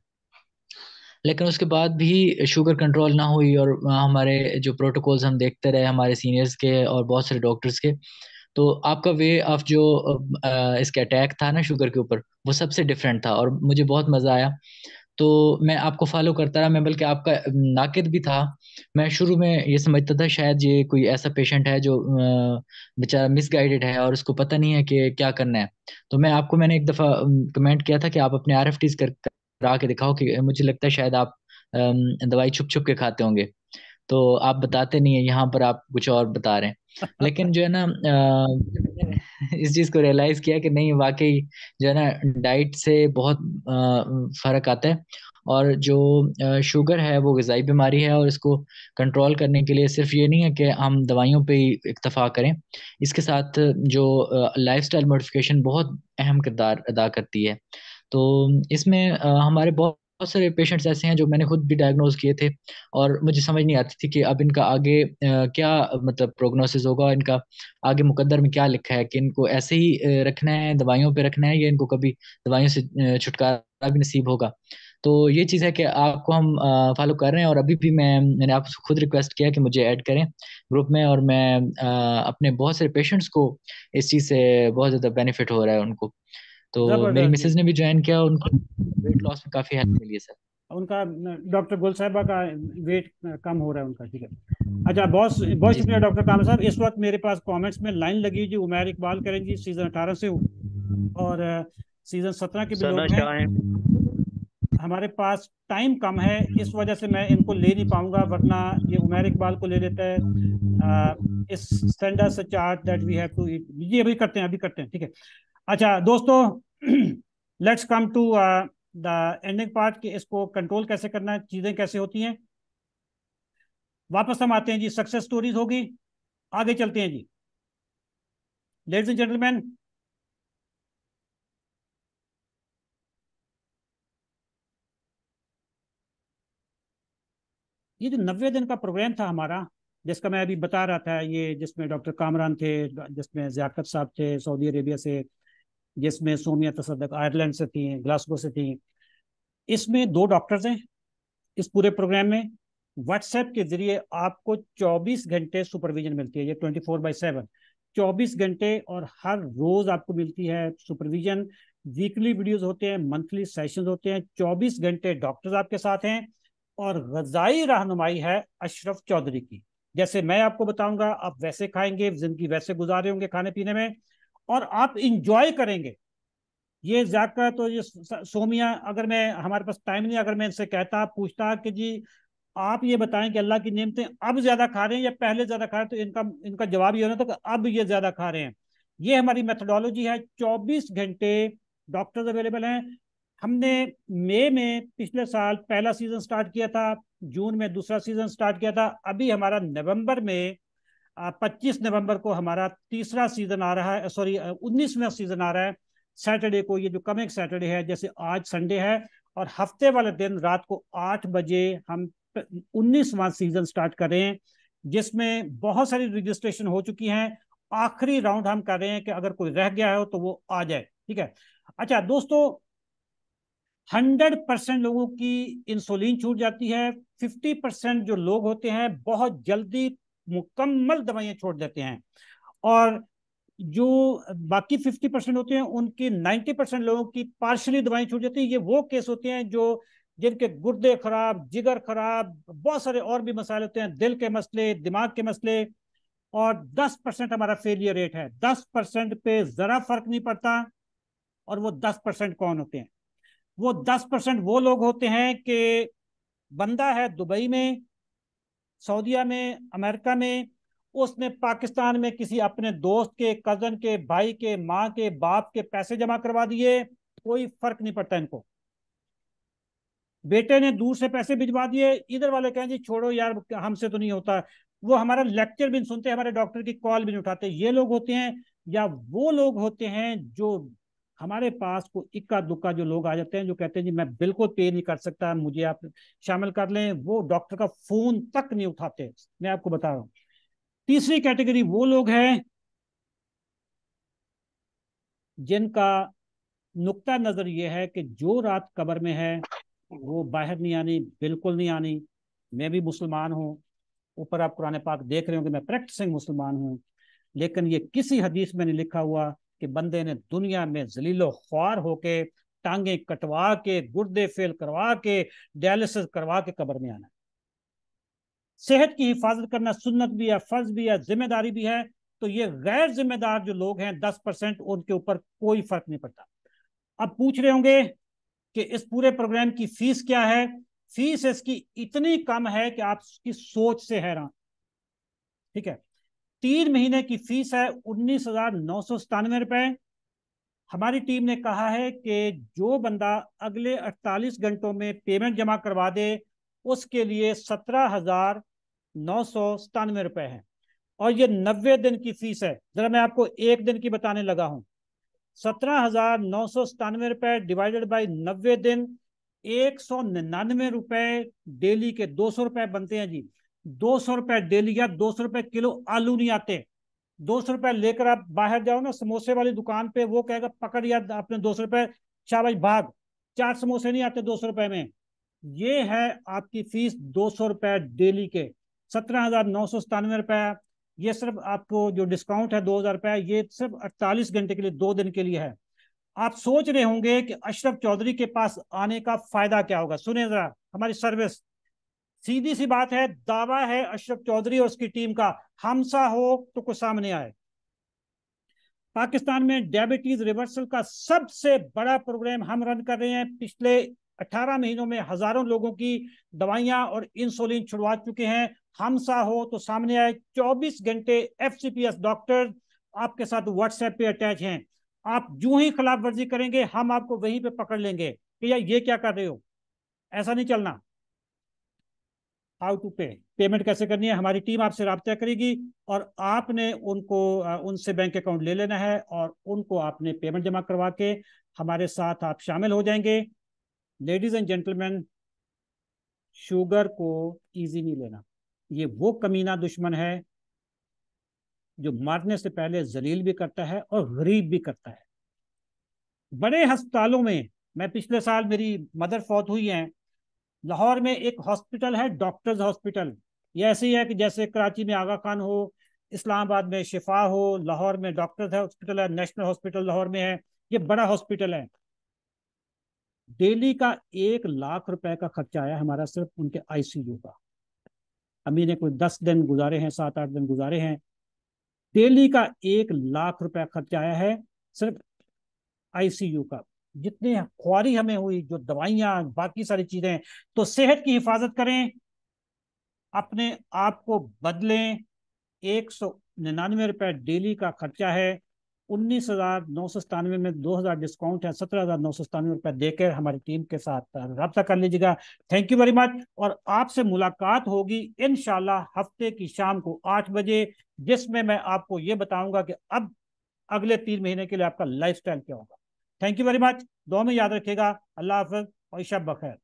लेकिन उसके बाद भी शुगर कंट्रोल ना हुई और हमारे जो प्रोटोकॉल्स हम देखते रहे हमारे सीनियर्स के और बहुत सारे डॉक्टर्स के तो आपका वे ऑफ जो इसके अटैक था ना शुगर के ऊपर वो सबसे डिफरेंट था और मुझे बहुत मज़ा आया तो मैं आपको फॉलो करता रहा मैं बल्कि आपका नाकद भी था मैं शुरू में ये समझता था शायद ये कोई ऐसा पेशेंट है जो बेचारा मिसगाइडेड है और उसको पता नहीं है कि क्या करना है तो मैं आपको मैंने एक दफ़ा कमेंट किया था कि आप अपने आर एफ टीज कर करा के दिखाओ कि मुझे लगता है शायद आप दवाई छुप छुप के खाते होंगे तो आप बताते नहीं है यहाँ पर आप कुछ और बता रहे हैं लेकिन जो है ना इस चीज को रियलाइज किया कि नहीं वाकई जो है ना डाइट से बहुत फर्क आता है और जो शुगर है वो गज़ाई बीमारी है और इसको कंट्रोल करने के लिए सिर्फ ये नहीं है कि हम दवाइयों पे ही इक्तफा करें इसके साथ जो लाइफ स्टाइल मोडिफिकेशन बहुत अहम किरदार अदा करती है तो इसमें हमारे बहुत बहुत सारे पेशेंट्स ऐसे हैं जो मैंने खुद भी डायग्नोज किए थे और मुझे समझ नहीं आती थी कि अब इनका आगे क्या मतलब प्रोग्नोसिस होगा इनका आगे मुकद्दर में क्या लिखा है कि इनको ऐसे ही रखना है दवाइयों पे रखना है या इनको कभी दवाइयों से छुटकारा भी नसीब होगा तो ये चीज़ है कि आपको हम फॉलो कर रहे हैं और अभी भी मैं मैंने आप खुद रिक्वेस्ट किया कि मुझे ऐड करें ग्रुप में और मैं अपने बहुत सारे पेशेंट्स को इस चीज़ से बहुत ज़्यादा बेनिफिट हो रहा है उनको तो मेरी मिसेज ने भी ज्वाइन किया उनको वेट लॉस में काफी हेल्प मिली है सर उनका डॉक्टर गुल साहबा का वेट कम हो रहा है उनका ठीक है अच्छा बहुत बहुत शुक्रिया डॉक्टर कामर साहब इस वक्त मेरे पास कमेंट्स में लाइन लगी हुई जी उमेर इकबाल करें जी सीजन अठारह से हूँ और सीजन सत्रह के भी लोग हैं हमारे पास टाइम कम है इस वजह से मैं इनको ले नहीं पाऊंगा वरना ये उमेर इकबाल को ले लेता है इस स्टैंडर्ड से chart that we have to eat ये अभी करते हैं अभी करते हैं ठीक है अच्छा दोस्तों let's come to the ending part कि इसको कंट्रोल कैसे करना है चीज़ें कैसे होती हैं वापस हम आते हैं जी सक्सेस स्टोरीज होगी आगे चलते हैं जी लेडीज एंड जेंटलमैन ये जो नब्बे दिन का प्रोग्राम था हमारा जिसका मैं अभी बता रहा था ये जिसमें डॉक्टर कामरान थे जिसमें जियाकत साहब थे सऊदी अरेबिया से जिसमें सोनिया तसदक आयरलैंड से थी ग्लासगो से थी इसमें दो डॉक्टर्स हैं इस पूरे प्रोग्राम में व्हाट्सएप के जरिए आपको 24 घंटे सुपरविजन मिलती है ये 24 बाई सेवन चौबीस घंटे और हर रोज आपको मिलती है सुपरविजन वीकली वीडियोस होते हैं मंथली सेशंस होते हैं 24 घंटे डॉक्टर्स आपके साथ हैं और गजाई रहनुमाई है अशरफ चौधरी की जैसे मैं आपको बताऊंगा आप वैसे खाएंगे जिंदगी वैसे गुजारे होंगे खाने पीने में और आप इंजॉय करेंगे ये जाकर तो ये सोमिया अगर मैं हमारे पास टाइम नहीं अगर मैं इनसे कहता पूछता कि जी आप ये बताएं कि अल्लाह की नियमतें अब ज्यादा खा रहे हैं या पहले ज्यादा खा रहे हैं तो इनका इनका जवाब ये होना था कि अब ये ज्यादा खा रहे हैं ये हमारी मेथडोलॉजी है चौबीस घंटे डॉक्टर्स अवेलेबल हैं हमने मई में पिछले साल पहला सीजन स्टार्ट किया था जून में दूसरा सीजन स्टार्ट किया था अभी हमारा नवंबर में पच्चीस नवंबर को हमारा तीसरा सीजन आ रहा है सॉरी उन्नीसवा सीजन आ रहा है सैटरडे को ये जो कमिंग सैटरडे है जैसे आज संडे है और हफ्ते वाले दिन रात को आठ बजे हम उन्नीसवा सीजन स्टार्ट कर रहे हैं जिसमें बहुत सारी रजिस्ट्रेशन हो चुकी हैं आखिरी राउंड हम कर रहे हैं कि अगर कोई रह गया हो तो वो आ जाए ठीक है अच्छा दोस्तों हंड्रेड परसेंट लोगों की इंसुलिन छूट जाती है फिफ्टी परसेंट जो लोग होते हैं बहुत जल्दी मुकम्मल दवाइयाँ छोड़ देते हैं और जो बाकी फिफ्टी परसेंट होते हैं उनकी नाइन्टी परसेंट लोगों की पार्शली दवाई छूट जाती हैं ये वो केस होते हैं जो जिनके गुर्दे खराब जिगर खराब बहुत सारे और भी मसाले होते हैं दिल के मसले दिमाग के मसले और दस परसेंट हमारा फेलियर रेट है दस परसेंट पे ज़रा फर्क नहीं पड़ता और वो दस परसेंट कौन होते हैं वो दस परसेंट वो लोग होते हैं कि बंदा है दुबई में सऊदीया में अमेरिका में उसने पाकिस्तान में किसी अपने दोस्त के कजन के भाई के माँ के बाप के पैसे जमा करवा दिए कोई फर्क नहीं पड़ता इनको बेटे ने दूर से पैसे भिजवा दिए इधर वाले कहें जी छोड़ो यार हमसे तो नहीं होता वो हमारा लेक्चर भी नहीं सुनते हमारे डॉक्टर की कॉल भी नहीं उठाते ये लोग होते हैं या वो लोग होते हैं जो हमारे पास को इक्का दुक्का जो लोग आ जाते हैं जो कहते हैं जी मैं बिल्कुल पे नहीं कर सकता मुझे आप शामिल कर लें वो डॉक्टर का फोन तक नहीं उठाते मैं आपको बता रहा हूं तीसरी कैटेगरी वो लोग हैं जिनका नुकता नजर यह है कि जो रात कबर में है वो बाहर नहीं आनी बिल्कुल नहीं आनी मैं भी मुसलमान हूँ ऊपर आप कुरान पाक देख रहे हो कि मैं प्रैक्टिसिंग मुसलमान हूँ लेकिन ये किसी हदीस में नहीं लिखा हुआ कि बंदे ने दुनिया में जलीलो ख्वार होके टांगे कटवा के गुर्दे फेल करवा के डायलिसिस करवा के कब्र में आना सेहत की हिफाजत करना सुन्नत भी है फर्ज भी है जिम्मेदारी भी है तो ये गैर जिम्मेदार जो लोग हैं दस परसेंट उनके ऊपर कोई फर्क नहीं पड़ता अब पूछ रहे होंगे कि इस पूरे प्रोग्राम की फीस क्या है फीस इसकी इतनी कम है कि आप इसकी सोच से हैरान ठीक है तीन महीने की फीस है उन्नीस हजार नौ सौ सतानवे रुपए हमारी टीम ने कहा है कि जो बंदा अगले 48 घंटों में पेमेंट जमा करवा दे उसके लिए सत्रह हजार नौ सौ सतानवे रुपए है और ये नब्बे दिन की फीस है जरा मैं आपको एक दिन की बताने लगा हूं सत्रह हजार नौ सौ सतानवे रुपए डिवाइडेड बाई नब्बे दिन एक सौ निन्यानवे रुपए डेली के दो सौ रुपए बनते हैं जी दो सौ रुपए डेली या दो सौ रुपए किलो आलू नहीं आते दो सौ रुपए लेकर आप बाहर जाओ ना समोसे वाली दुकान पे वो कहेगा पकड़ या अपने दो सौ रुपए चावल भाग चार समोसे नहीं आते दो सौ रुपए में ये है आपकी फीस दो सौ रुपए डेली के सत्रह हजार नौ सौ सतानवे रुपए ये सिर्फ आपको जो डिस्काउंट है दो हजार रुपए ये सिर्फ अड़तालीस घंटे के लिए दो दिन के लिए है आप सोच रहे होंगे कि अशरफ चौधरी के पास आने का फायदा क्या होगा सुने जरा हमारी सर्विस सीधी सी बात है दावा है अशरफ चौधरी और उसकी टीम का हमसा हो तो कुछ सामने आए पाकिस्तान में डायबिटीज रिवर्सल का सबसे बड़ा प्रोग्राम हम रन कर रहे हैं पिछले 18 महीनों में हजारों लोगों की दवाइयां और इंसुलिन छुड़वा चुके हैं हमसा हो तो सामने आए 24 घंटे एफ डॉक्टर आपके साथ व्हाट्सएप पे अटैच हैं आप जो ही खिलाफ वर्जी करेंगे हम आपको वहीं पे पकड़ लेंगे कि यार ये क्या कर रहे हो ऐसा नहीं चलना हाउ टू पे पेमेंट कैसे करनी है हमारी टीम आपसे रबता करेगी और आपने उनको उनसे बैंक अकाउंट ले लेना है और उनको आपने पेमेंट जमा करवा के हमारे साथ आप शामिल हो जाएंगे लेडीज एंड जेंटलमैन शुगर को इजी नहीं लेना ये वो कमीना दुश्मन है जो मारने से पहले जलील भी करता है और गरीब भी करता है बड़े अस्पतालों में मैं पिछले साल मेरी मदर फौत हुई हैं लाहौर में एक हॉस्पिटल है डॉक्टर्स हॉस्पिटल ये ऐसे ही है कि जैसे कराची में आगा खान हो इस्लामाबाद में शिफा हो लाहौर में डॉक्टर्स हॉस्पिटल है नेशनल हॉस्पिटल लाहौर में है ये बड़ा हॉस्पिटल है डेली का एक लाख रुपए का खर्चा आया हमारा सिर्फ उनके आईसीयू का अमीर ने कोई दस दिन गुजारे हैं सात आठ दिन गुजारे हैं डेली का एक लाख रुपया खर्चा आया है सिर्फ आईसीयू का जितनी खुआरी हमें हुई जो दवाइयां बाकी सारी चीज़ें तो सेहत की हिफाजत करें अपने आप को बदलें एक सौ निन्यानवे रुपए डेली का खर्चा है उन्नीस हजार नौ सौ सतानवे में दो हजार डिस्काउंट है सत्रह हजार नौ सौ सतानवे रुपए देकर हमारी टीम के साथ रब्ता कर लीजिएगा थैंक यू वेरी मच और आपसे मुलाकात होगी इन हफ्ते की शाम को आठ बजे जिसमें मैं आपको ये बताऊंगा कि अब अगले तीन महीने के लिए आपका लाइफ क्या होगा थैंक यू वेरी मच दो में याद रखेगा अल्लाह हाफ और शब बखैर